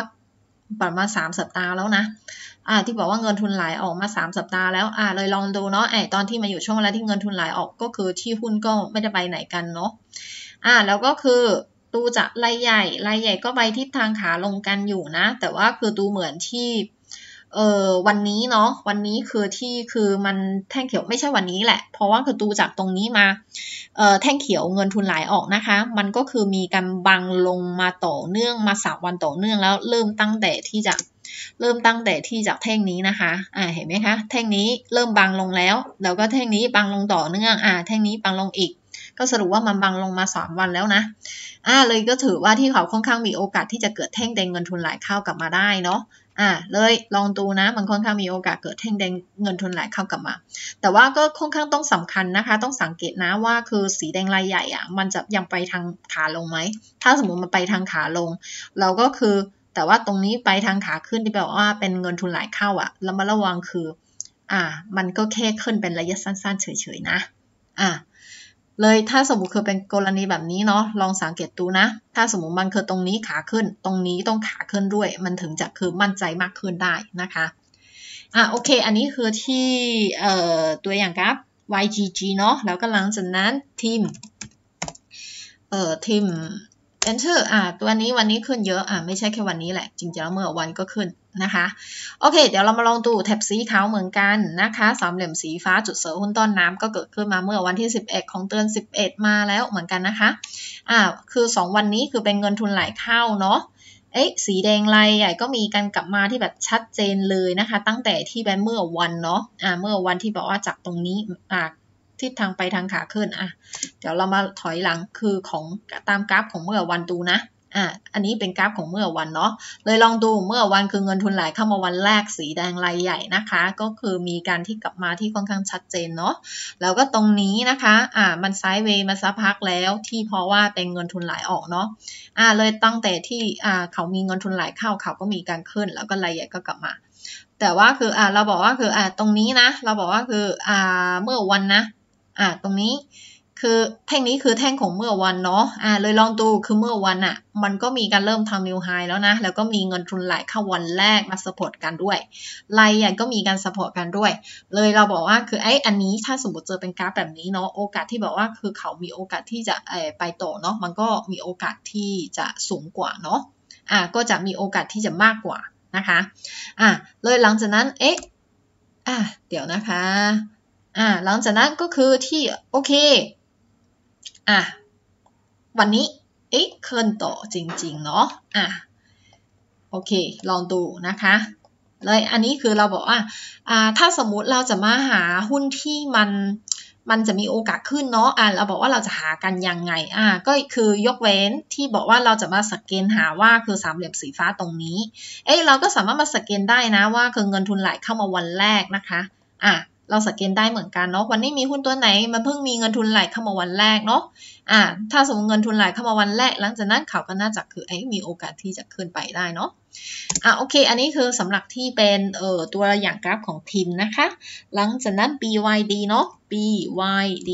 ประมาณสามสัปดาห์แล้วนะอ่าที่บอกว่าเงินทุนไหลออกมาสามสัปดาห์แล้วอ่าเลยลองดูเนาะไอตอนที่มาอยู่ช่วงเวลาที่เงินทุนไหลออกก็คือที่หุ้นก็ไม่ได้ไปไหนกันเนาะอ่าแล้วก็คือดูจากรายใหญ่รายใหญ่ก็ไปทิศทางขาลงกันอยู่นะ แต่ว่าคือดูเหมือนที่เออวันนี้เนาะวันนี้คือที่คือมันแท่งเขียวไม่ใช่วันนี้แหละ เพราะว่าคือดูจากตรงนี้มาเออแท่งเขียวเงินทุนไหลออกนะคะ มันก็คือมีการบังลงมาต่อเนื่องมาสามวันต่อเนื่องแล้วเริ่มตั้งแต่ที่จะเริ่มตั้งแต่ที่จากแท่งนี้นะคะอ่าเห็นไหมคะแท่งนี้เริ่มบังลงแล้ว แล้วก็แท่งนี้บังลงต่อเนื่องอ่าแท่งนี้บังลงอีก ก็สรุปว่ามันบังลงมา3วันแล้วนะอ่าเลยก็ถือว่าที่เขาค่อนข้างมีโอกาสที่จะเกิดแท่งแดงเงินทุนไหลเข้ากลับมาได้เนาะอ่าเลยลองดูนะมันค่อนข้างมีโอกาสเกิดแท่งแดงเงินทุนไหลเข้ากลับมา แต่ว่าก็ค่อนข้างต้องสำคัญนะคะ ต้องสังเกตนะว่าคือสีแดงรายใหญ่อะ่ะ มันจะยังไปทางขาลงไหมถ้าสมมติมันไปทางขาลง เราก็คือแต่ว่าตรงนี้ไปทางขาขึ้นที่แปลว่าเป็นเงินทุนไหลเข้าอะ่ะเรามาระวังคือ อ่า มันก็แค่ขึ้นเป็นระยะสั้นๆเฉยๆนะอ่าเลยถ้าสมมติเคยเป็นกรณีแบบนี้เนาะลองสังเกตดูนะ ถ้าสมมติมันคือตรงนี้ขาขึ้น ตรงนี้ต้องขาขึ้นด้วย มันถึงจะคือมั่นใจมากขึ้นได้นะคะอ่ะโอเคอันนี้คือที่เอ่อตัวอย่างครับ YGG เนาะแล้วก็หลังจากนั้นทีมเอ่อทีม enter อ่า ตัวนี้วันนี้ขึ้นเยอะ อ่าไม่ใช่แค่วันนี้แหละ จริงๆแล้วเมื่อวันก็ขึ้นนะคะ โอเค เดี๋ยวเรามาลองดูแท็บสีขาวเหมือนกันนะคะสามเหลี่ยมสีฟ้าจุดเสือหุ้นต้นน้ำก็เกิดขึ้นมาเมื่อวันที่ 11 ของเดือน 11 มาแล้วเหมือนกันนะคะ อ่า คือ 2 วันนี้คือเป็นเงินทุนไหลเข้าเนาะ เอ๊ะ สีแดงลายใหญ่ก็มีการกลับมาที่แบบชัดเจนเลยนะคะ ตั้งแต่ที่แบบเมื่อวันเนาะ อ่า เมื่อวันที่บอกว่าจากตรงนี้อ่าทิศทางไปทางขาขึ้น อ่ะ เดี๋ยวเรามาถอยหลัง คือของตามกราฟของเมื่อวันดูนะ อ่ะอันนี้เป็นกราฟของเมื่อวันเนาะ เลยลองดูเมื่อวันคือเงินทุนไหลเข้ามาวันแรกสีแดงลายใหญ่นะคะ ก็คือมีการที่กลับมาที่ค่อนข้างชัดเจนเนาะ แล้วก็ตรงนี้นะคะ อ่ามันไซด์เวย์มาสักพักแล้วที่เพราะว่าเป็นเงินทุนไหลออกเนาะ อ่าเลยตั้งแต่ที่ อ่า เขามีเงินทุนไหลเข้าเขาก็มีการขึ้น แล้วก็ลายใหญ่ก็กลับมา แต่ว่าคือ อ่าเราบอกว่าคือ อ่าตรงนี้นะ เราบอกว่าคือ อ่าเมื่อวันนะอ่ะตรงนี้คือแท่งนี้คือแท่งของเมื่อวันเนาะอ่าเลยลองดู คือเมื่อวันอะมันก็มีการเริ่มทำนิวไฮแล้วนะแล้วก็มีเงินทุนไหลเข้าวันแรกมาสปอร์ตกันด้วยรล่ใหญ่ก็มีการสปอร์ตกันด้วย เลยเราบอกว่าคือไอ้อันนี้ถ้าสมมติเจอเป็นกราฟแบบนี้เนาะโอกาสที่บอกว่าคือเขามีโอกาสที่จะไปโตเนาะมันก็มีโอกาสที่จะสูงกว่าเนาะอ่าก็จะมีโอกาสที่จะมากกว่านะคะอ่าเลยหลังจากนั้นเอ๊ะอ่าเดี๋ยวนะคะอ่าหลังจากนั้นก็คือที่โอเคอ่ะวันนี้เอ๊ะเคลื่อนต่อจริงๆเนาะอ่ะโอเค ลองดูนะคะเลยอันนี้คือเราบอกว่าอ่าถ้าสมมุติเราจะมาหาหุ้นที่มันมันจะมีโอกาสขึ้นเนาะอ่าเราบอกว่าเราจะหากันยังไงอ่าก็คือยกเว้นที่บอกว่าเราจะมาสแกนหาว่าคือสามเหลี่ยมสีฟ้าตรงนี้เอ๊ะเราก็สามารถมาสแกนได้นะว่าคือเงินทุนไหลเข้ามาวันแรกนะคะอ่าเราสแกนได้เหมือนกันเนาะวันนี้มีหุ้นตัวไหนมันเพิ่งมีเงินทุนไหลเข้ามาวันแรกเนาะอ่า ถ้าสมมติเงินทุนไหลเข้ามาวันแรก หลังจากนั้นเขาก็น่าจะคือไอ้มีโอกาสที่จะขึ้นไปได้เนาะอ่าโอเคอันนี้คือสำหรับที่เป็นเอ่อตัวอย่างกราฟของทิมนะคะ หลังจากนั้น BYD เนาะ BYD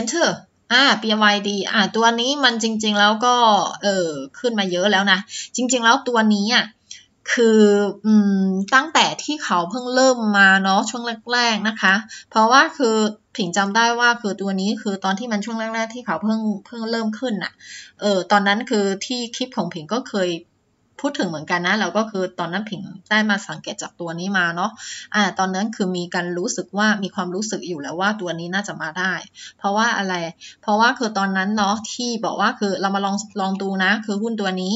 Enter อ่า BYD อ่าตัวนี้มันจริงๆแล้วก็เออขึ้นมาเยอะแล้วนะจริงๆแล้วตัวนี้อ่ะคืออตั้งแต่ที่เขาเพิ่งเริ่มมาเนาะช่วงแรกๆนะคะ เพราะว่าคือผิงจำได้ว่าคือตัวนี้คือตอนที่มันช่วงแรกๆที่เขาเพิ่งเพิ่งเริ่มขึ้นอะ่ะเออตอนนั้นคือที่คลิปของผิงก็เคยพูดถึงเหมือนกันนะเราก็คือตอนนั้นผิงได้มาสังเกตจากตัวนี้มาเนาะอ่าตอนนั้นคือมีการรู้สึกว่ามีความรู้สึกอยู่แล้วว่าตัวนี้น่าจะมาได้ เพราะว่าอะไร เพราะว่าคือตอนนั้นเนาะที่บอกว่าคือเรามาลองลองดูนะคือหุ้นตัวนี้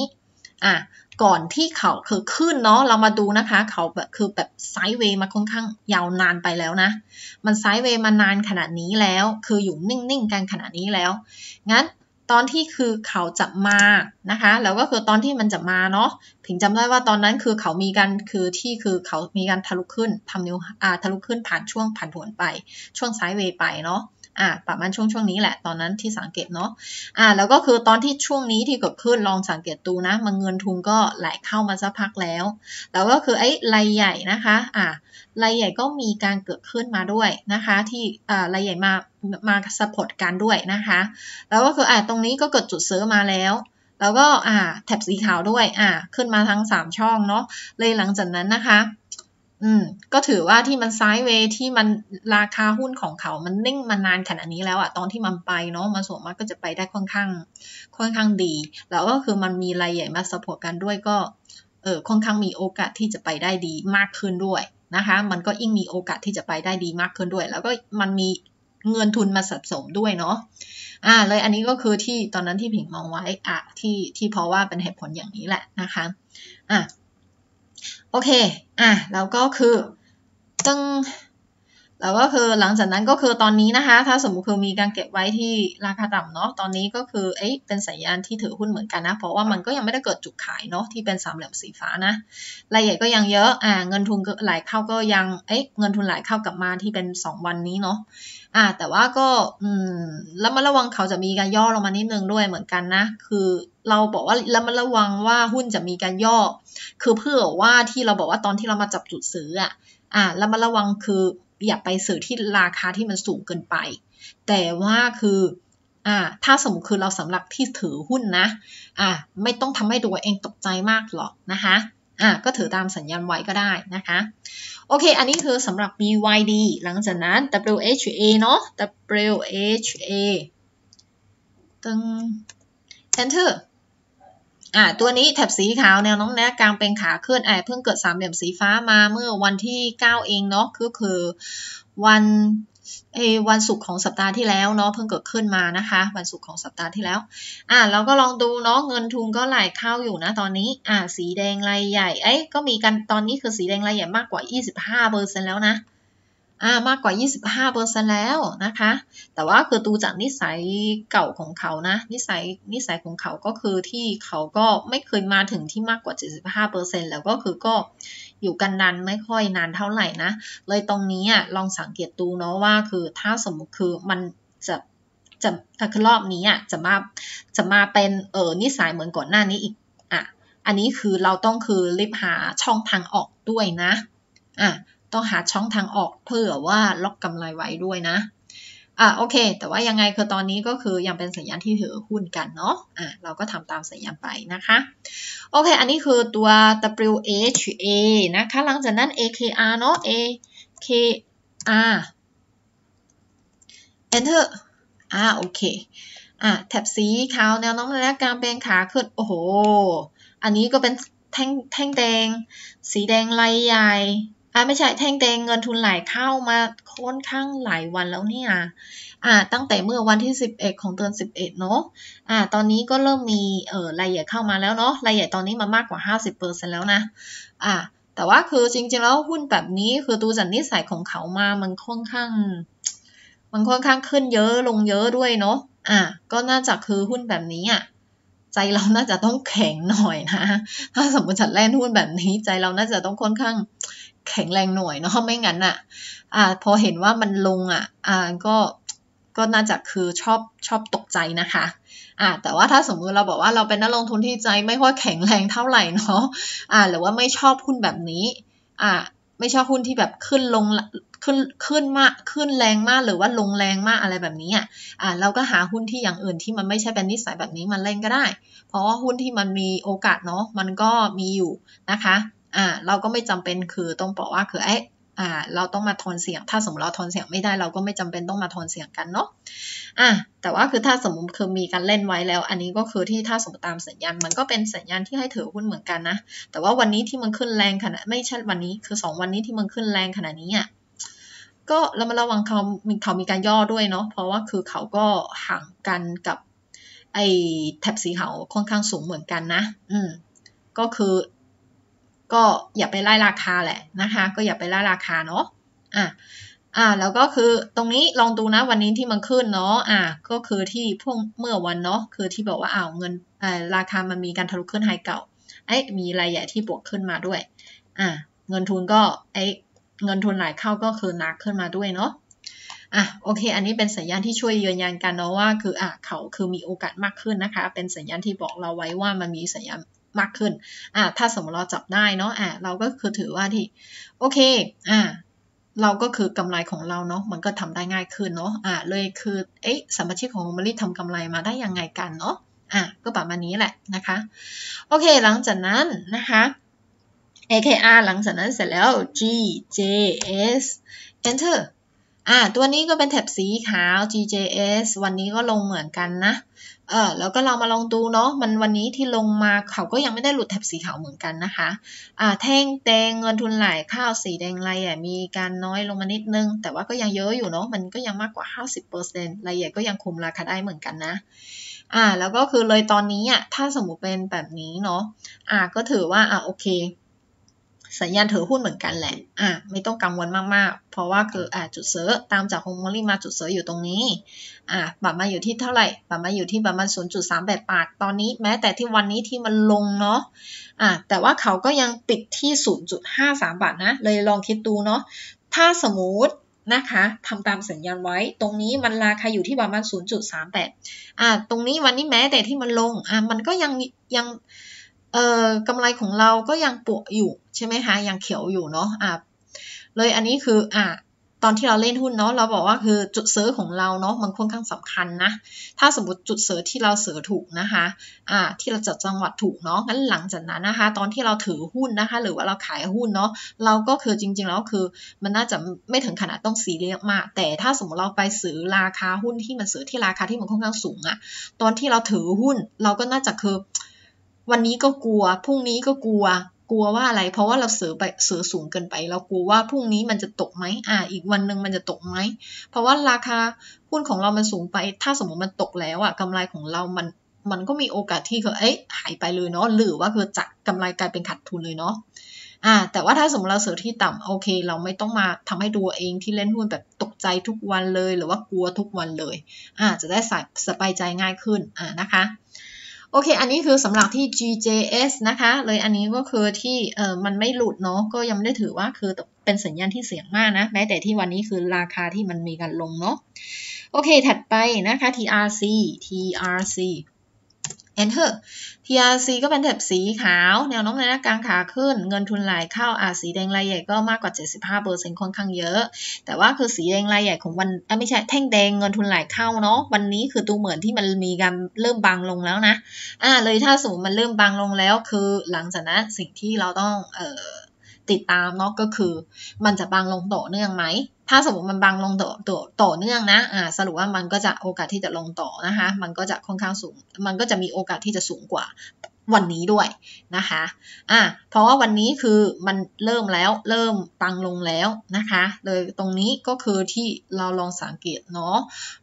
อ่ะก่อนที่เขาคือขึ้นเนาะเรามาดูนะคะ เขาแบบคือแบบไซด์เวย์มาค่อนข้าง ยาวนานไปแล้วนะ มันไซด์เวย์มานานขนาดนี้แล้วคืออยู่นิ่งๆกันขนาดนี้แล้วงั้นตอนที่คือเขาจะมานะคะ แล้วก็คือตอนที่มันจะมาเนาะถึงจำได้ว่าตอนนั้นคือเขามีการคือที่คือเขามีการทะลุขึ้นทำนิวอ่าทะลุขึ้นผ่านช่วงผ่านผวนไป ช่วงไซด์เวย์ไปเนาะ่าประมาณช่วงช่วงนี้แหละตอนนั้นที่สังเกตเนาะอ่าแล้วก็คือตอนที่ช่วงนี้ที่เกิดขึ้นลองสังเกตดูนะมันเงินทุนก็ไหลเข้ามาสักพักแล้ว แล้วก็คือไอ้รายใหญ่นะคะอ่ารายใหญ่ก็มีการเกิดขึ้นมาด้วยนะคะ ที่อ่ารายใหญ่มามาสปอร์ตการด้วยนะคะ แล้วก็คืออ่าตรงนี้ก็เกิดจุดซื้อมาแล้ว แล้วก็อ่าแถบสีขาวด้วยอ่าขึ้นมาทั้ง 3 ช่องเนาะเลยหลังจากนั้นนะคะอืมก็ถือว่าที่มันไซด์เวย์ที่มันราคาหุ้นของเขา มันนิ่งมานานขนาดนี้แล้วอะตอนที่มันไปเนาะมันส่วนมากก็จะไปได้ค่อนข้างค่อนข้างดี แล้วก็คือมันมีรายใหญ่มาสปอร์ตกันด้วยก็ เออค่อนข้างมีโอกาสที่จะไปได้ดีมากขึ้นด้วยนะคะ มันก็ยิ่งมีโอกาสที่จะไปได้ดีมากขึ้นด้วย แล้วก็มันมีเงินทุนมาสะสมด้วยเนาะ อ่า เลยอันนี้ก็คือที่ตอนนั้นที่ผิงมองไว้อ่ะที่ที่เพราะว่าเป็นเหตุผลอย่างนี้แหละนะคะ อ่ะโอเค อ่ะ แล้วก็คือตึงแล้วก็คือหลังจากนั้นก็คือตอนนี้นะคะ ถ้าสมมติคือมีการเก็บไว้ที่ราคาต่ำเนาะตอนนี้ก็คือเอ๊ะเป็นสัญญาณที่ถือหุ้นเหมือนกันนะ เพราะว่ามันก็ยังไม่ได้เกิดจุดขายเนาะที่เป็นสามเหลี่ยมสีฟ้านะรายใหญ่ก็ยังเยอะ อ่า เงินทุนไหลเข้าก็ยังเอ๊ะเงินทุนไหลเข้ากลับมาที่เป็น 2 วันนี้เนาะอ่าแต่ว่าก็อืมแล้วมาระวังเขาจะมีการย่อลงมานิดนึงด้วยเหมือนกันนะคือเราบอกว่าแล้วมาระวังว่าหุ้นจะมีการย่อคือเพื่อว่าที่เราบอกว่าตอนที่เรามาจับจุดซื้ออ่ะ อ่าแล้วมาระวังคืออย่าไปซื้อที่ราคาที่มันสูงเกินไป แต่ว่าคืออ่าถ้าสมมติคือเราสำหรับที่ถือหุ้นนะอ่าไม่ต้องทำให้ตัวเองตกใจมากหรอกนะคะอ่าก็ถือตามสัญญาณไว้ก็ได้นะคะโอเคอันนี้คือสำหรับ BYD หลังจากนั้น WHA เนาะ WHA ตึง enter อ่าตัวนี้แถบสีขาวแนวน้องแนะกลางเป็นขาขึ้นไอ เพิ่งเกิดสามเหลี่ยมสีฟ้ามาเมื่อวันที่เก้าเองเนาะก็คือวันเอวันศุกร์ของสัปดาห์ที่แล้วเนาะเพิ่งเกิดขึ้นมานะคะ วันศุกร์ของสัปดาห์ที่แล้วอ่าเราก็ลองดูเนาะเงินทุนก็ไหลเข้าอยู่นะ ตอนนี้ อ่าสีแดงลายใหญ่เอ้ยก็มีกันตอนนี้คือสีแดงลายใหญ่มากกว่า25%แล้วนะอ่ามากกว่า 25%แล้วนะคะ แต่ว่าคือดูจากนิสัยเก่าของเขานะนิสัยนิสัยของเขาก็คือที่เขาก็ไม่เคยมาถึงที่มากกว่า 75%แล้วก็คือก็อยู่กันนานไม่ค่อยนานเท่าไหร่นะ เลยตรงนี้อ่ะลองสังเกตดูเนาะว่าคือถ้าสมมติคือมันจะจะถ้าคือรอบนี้อ่ะ จะมาจะมาเป็นเออนิสัยเหมือนก่อนหน้านี้อีกอ่ะ อันนี้คือเราต้องคือรีบหาช่องทางออกด้วยนะอ่ะต้องหาช่องทางออกเพื่อว่าล็อกกำไรไว้ด้วยนะ อ่าโอเค แต่ว่ายังไงคือตอนนี้ก็คือยังเป็นสัญญาณที่ถือหุ้นกันเนาะ อ่าเราก็ทำตามสัญญาณไปนะคะ โอเค อันนี้คือตัว WHA นะคะหลังจากนั้น AKR เนาะ AKR Enter อ่าโอเค อ่าแถบสีขาวแนวโน้มงแยะการเป็นขาขึ้น โอ้โห อันนี้ก็เป็นแท่งแท่งแดง สีแดงลายใหญ่อ่าไม่ใช่แท่งแตงเงินทุนไหลเข้ามาค่อนข้างหลายวันแล้วเนี่ยอ่า ตั้งแต่เมื่อวันที่ 11 ของเดือน 11 เนาะอ่า ตอนนี้ก็เริ่มมีเอ่อรายใหญ่เข้ามาแล้วเนาะรายใหญ่ตอนนี้มามากกว่า 50%แล้วนะอ่า แต่ว่าคือจริงๆแล้วหุ้นแบบนี้ คือดูจากนิสัยของเขามามันค่อนข้างมันค่อนข้างขึ้นเยอะลงเยอะด้วยเนาะอ่า ก็น่าจะคือหุ้นแบบนี้อ่ะ ใจเราน่าจะต้องแข็งหน่อยนะถ้าสมมติฉันเล่นหุ้นแบบนี้ ใจเราน่าจะต้องค่อนข้างแข็งแรงหน่อยเนาะไม่งั้นอะอ่ะพอเห็นว่ามันลงอะอ่ะก็ก็น่าจะคือชอบชอบตกใจนะคะอ่าแต่ว่าถ้าสมมุติเราบอกว่าเราเป็นนักลงทุนที่ใจไม่ค่อยแข็งแรงเท่าไหร่เนาะอ่า หรือว่าไม่ชอบหุ้นแบบนี้อ่าไม่ชอบหุ้นที่แบบขึ้นลงขึ้นขึ้นมากขึ้นแรงมากหรือว่าลงแรงมากอะไรแบบนี้อ่ะอ่าเราก็หาหุ้นที่อย่างอื่นที่มันไม่ใช่เป็นนิสัยแบบนี้มันเล่นก็ได้ เพราะว่าหุ้นที่มันมีโอกาสเนาะมันก็มีอยู่นะคะอ่าเราก็ไม่จำเป็นคือต้องบอกว่าคือเอ๊ะ อ่า เราต้องมาทอนเสียง ถ้าสมมติเราทอนเสียงไม่ได้เรา ก็ไม่จำเป็นต้องมาทอนเสียงกันเนาะอ่า แต่ว่าคือถ้าสมมติคือมีการเล่นไว้แล้ว อันนี้ก็คือที่ถ้าสมมติตามสัญญาณมันก็เป็นสัญญาณที่ให้ถือหุ้นเหมือนกันนะแต่ว่าวันนี้ที่มันขึ้นแรงขนาดไม่ใช่วันนี้คือ2วันนี้ที่มันขึ้นแรงขนาดนี้อ่ะก็เรามาระวังเขาเขามีการย่อด้วยเนาะเพราะว่าคือเขาก็ห่างกันกับ ไอ้แถบสีขาวค่อนข้างสูงเหมือนกันนะอืมก็คือก็อย่าไปไล่ราคาแหละนะคะก็อย่าไปไล่ราคาเนาะอ่ะอ่าแล้วก็คือตรงนี้ลองดูนะวันนี้ที่มันขึ้นเนาะอ่าก็คือที่พวกเมื่อวันเนาะคือที่บอกว่าอ้าวเงินอ่าราคามันมีการทะลุขึ้นไฮเก่าไอ้มีรายใหญ่ที่บวกขึ้นมาด้วยอ่าเงินทุนก็ไอ้เงินทุนไหลเข้าก็คือนักขึ้นมาด้วยเนาะอ่ะโอเค อันนี้เป็นสัญญาณที่ช่วยยืนยันกันเนาะว่าคืออ่ะเขาคือมีโอกาสมากขึ้นนะคะ เป็นสัญญาณที่บอกเราไว้ว่ามันมีสัญญาณมากขึ้นอ่าถ้าสมมติเราจับได้เนาะอ่าเราก็คือถือว่าที่โอเคอ่าเราก็คือกำไรของเราเนาะ มันก็ทำได้ง่ายขึ้นเนาะอ่าเลยคือ เอ๊ะสมาชิกของมารีทำกำไรมาได้ยังไงกันเนาะอ่ะก็ประมาณนี้แหละนะคะ โอเคหลังจากนั้นนะคะ AKR หลังจากนั้นเสร็จแล้ว G J S Enter อ่าตัวนี้ก็เป็นแท็บสีขาว GJS วันนี้ก็ลงเหมือนกันนะ เออแล้วก็เรามาลองดูเนาะมันวันนี้ที่ลงมาเขาก็ยังไม่ได้หลุดแท็บสีขาวเหมือนกันนะคะ อ่าแท่งแดงเงินทุนไหลข้าวสีแดงรายใหญ่มีการน้อยลงมานิดนึง แต่ว่าก็ยังเยอะอยู่เนาะมันก็ยังมากกว่า 50%รายใหญ่ก็ยังคุมราคาได้เหมือนกันนะ อ่าแล้วก็คือเลยตอนนี้อ่ะถ้าสมมติเป็นแบบนี้เนาะอ่าก็ถือว่าอ่าโอเคสัญญาณถือหุ้นเหมือนกันแหละ อ่ะไม่ต้องกังวลมากๆ เพราะว่าคืออ่าจุดเสื้อตามจากโฮมมอลี่มาจุดเสื้ออยู่ตรงนี้ อ่ะบรับมาอยู่ที่เท่าไหร่บรับมาอยู่ที่ประมาณ 0.38บาทตอนนี้แม้แต่ที่วันนี้ที่มันลงเนาะ อ่ะแต่ว่าเขาก็ยังปิดที่ 0.53 บาทนะ เลยลองคิดดูเนาะ ถ้าสมมตินะคะทำตามสัญญาณไว้ ตรงนี้มันราคาอยู่ที่ประมาณ 0.38 อ่า ตรงนี้วันนี้แม้แต่ที่มันลง อ่ามันก็ยังยังเอ่อกำไรของเราก็ยังปวอยู่ใช่ไหมคะยังเขียวอยู่เนาะอ่ะเลยอันนี้คืออ่ะตอนที่เราเล่นหุ้นเนาะเราบอกว่าคือจุดซื้อของเราเนาะมันค่อนข้างสำคัญนะถ้าสมมติจุดซื้อที่เราเสือถูกนะคะอ่าที่เราจัดจังหวัดถูกเนาะงั้นหลังจากนั้นนะคะ ตอนที่เราถือหุ้นนะคะ หรือว่าเราขายหุ้นเนาะเราก็คือจริงๆ แล้วคือมันน่าจะไม่ถึงขนาดต้องซีเรียสมาก แต่ถ้าสมมติเราไปซื้อราคาหุ้นที่มันเสือที่ราคาที่มันค่อนข้างสูงอะตอนที่เราถือหุ้นเราก็น่าจะคือวันนี้ก็กลัว พรุ่งนี้ก็กลัว กลัวว่าอะไร เพราะว่าเราเสือไป เสือสูงเกินไป เรากลัวว่าพรุ่งนี้มันจะตกไหม อ่า อีกวันหนึ่งมันจะตกไหม เพราะว่าราคาหุ้นของเรามันสูงไป ถ้าสมมติมันตกแล้วอะกำไรของเรา มัน มันก็มีโอกาสที่คือเอ๊ะ หายไปเลยเนาะ หรือว่าคือจะกกำไรกลายเป็นขาดทุนเลยเนาะ อ่า แต่ว่าถ้าสมมติเราเสือที่ต่ำ โอเค เราไม่ต้องมาทำให้ตัวเองที่เล่นหุ้นแบบตกใจทุกวันเลย หรือว่ากลัวทุกวันเลย อ่า จะได้สบายใจง่ายขึ้น อ่านะคะโอเค อันนี้คือสำหรับที่ GJS นะคะ เลยอันนี้ก็คือที่ เออมันไม่หลุดเนาะ ก็ยังไม่ได้ถือว่าคือเป็นสัญญาณที่เสี่ยงมากนะ แม้แต่ที่วันนี้คือราคาที่มันมีการลงเนาะ โอเค ถัดไปนะคะ TRC TRC เอนเถอะ TRC ก็เป็นแถบสีขาวแนวโน้มในหน้ากลางขาขึ้น เงินทุนไหลเข้าอาสีแดงรายใหญ่ก็มากกว่า 75 เปอร์เซ็นต์ค่อนข้างเยอะ แต่ว่าคือสีแดงรายใหญ่ของวันไม่ใช่แท่งแดงเงินทุนไหลเข้าเนาะวันนี้คือัูเหมือนที่มันมีการเริ่มบางลงแล้วนะอ่าเลยถ้าสมมติมันเริ่มบางลงแล้วคือหลังจากนั้นสิ่งที่เราต้องเอ่อติดตามเนาะก็คือมันจะบางลงต่อเนื่องไหมถ้าสมมติมันบางลงต่อต่อต่อเนื่องนะอ่าสรุปว่ามันก็จะโอกาสที่จะลงต่อนะคะมันก็จะค่อนข้างสูง มันก็จะมีโอกาสที่จะสูงกว่าวันนี้ด้วยนะคะอ่ะเพราะว่าวันนี้คือมันเริ่มแล้วเริ่มตังลงแล้วนะคะเลยตรงนี้ก็คือที่เราลองสังเกตเนาะ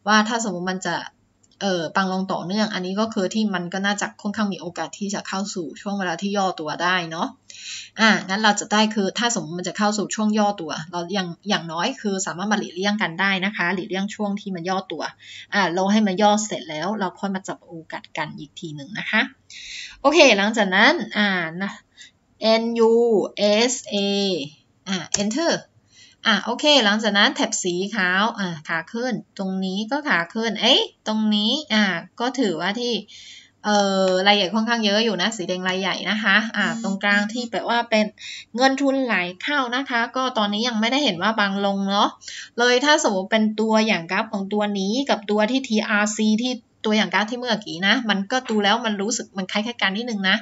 ว่าถ้าสมมติมันจะเอ่อปังลงต่อเนื่องอันนี้ก็คือที่มันก็น่าจะค่อนข้างมีโอกาสที่จะเข้าสู่ช่วงเวลาที่ย่อตัวได้เนาะอ่างั้นเราจะได้คือถ้าสมมติมันจะเข้าสู่ช่วงย่อตัว เราอย่างอย่างน้อยคือสามารถมาหลีกเลี่ยงกันได้นะคะหลีกเลี่ยงช่วงที่มันย่อตัวอ่าเราให้มันย่อเสร็จแล้วเราค่อยมาจับโอกาสกันอีกทีหนึ่งนะคะโอเคหลังจากนั้นอ่านะ n u s a อ่า enter อ่ะโอเคหลังจากนั้นแถบสีขาวอ่ะขาขึ้น ตรงนี้ก็ขาขึ้นเอ๊ะตรงนี้อ่ะก็ถือว่าที่เอ่อรายใหญ่ค่อนข้างเยอะอยู่นะ สีแดงรายใหญ่นะคะอ่ะตรงกลางที่แปลว่าเป็นเงินทุนไหลเข้านะคะ ก็ตอนนี้ยังไม่ได้เห็นว่าบางลง เนาะเลยถ้าสมมติเป็นตัวอย่างกราฟของตัวนี้กับตัวที่ TRC ที่ตัวอย่างกราฟที่เมื่อกี้นะ มันก็ดูแล้วมันรู้สึกมันคล้าย ๆกันนิดนึงนะ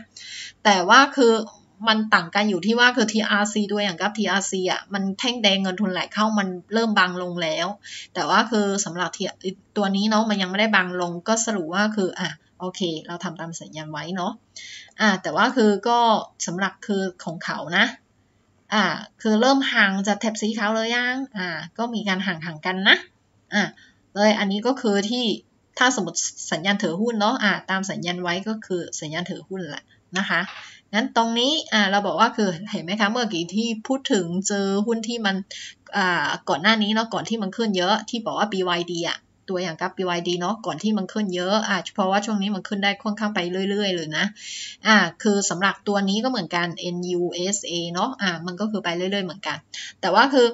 แต่ว่าคือมันต่างกันอยู่ที่ว่าคือ TRC ด้วยอย่างกับ TRC อ่ะมันแท่งแดงเงินทุนไหลเข้ามันเริ่มบางลงแล้ว แต่ว่าคือสำหรับตัวนี้เนาะมันยังไม่ได้บางลง ก็สรุปว่าคืออ่ะโอเค เราทำตามสัญญาณไว้เนาะอ่ะแต่ว่าคือก็สำหรับคือของเขานะอ่ะคือเริ่มห่างจากแ็บสีขาวเลยยังอ่ะก็มีการห่างห่างกันนะอ่ะเลยอันนี้ก็คือที่ถ้าสมมติสัญญาณถือหุ้นเนาะอ่ะตามสัญญาณไว้ก็คือสัญญาณถือหุ้นแหละนะคะงั้นตรงนี้ อ่า เราบอกว่าคือ เห็นไหมคะ เมื่อกี้ที่พูดถึงเจอหุ้นที่มัน อ่า ก่อนหน้านี้เนาะ ก่อนที่มันขึ้นเยอะ ที่บอกว่า BYD อ่ะ ตัวอย่างกับ BYD เนาะ ก่อนที่มันขึ้นเยอะ อ่าเพราะว่าช่วงนี้มันขึ้นได้ค่อนข้างไปเรื่อยๆ เลยนะ อ่า คือสำหรับตัวนี้ก็เหมือนกัน NUSA เนาะ อ่า มันก็คือไปเรื่อยๆเหมือนกัน แต่ว่าคือ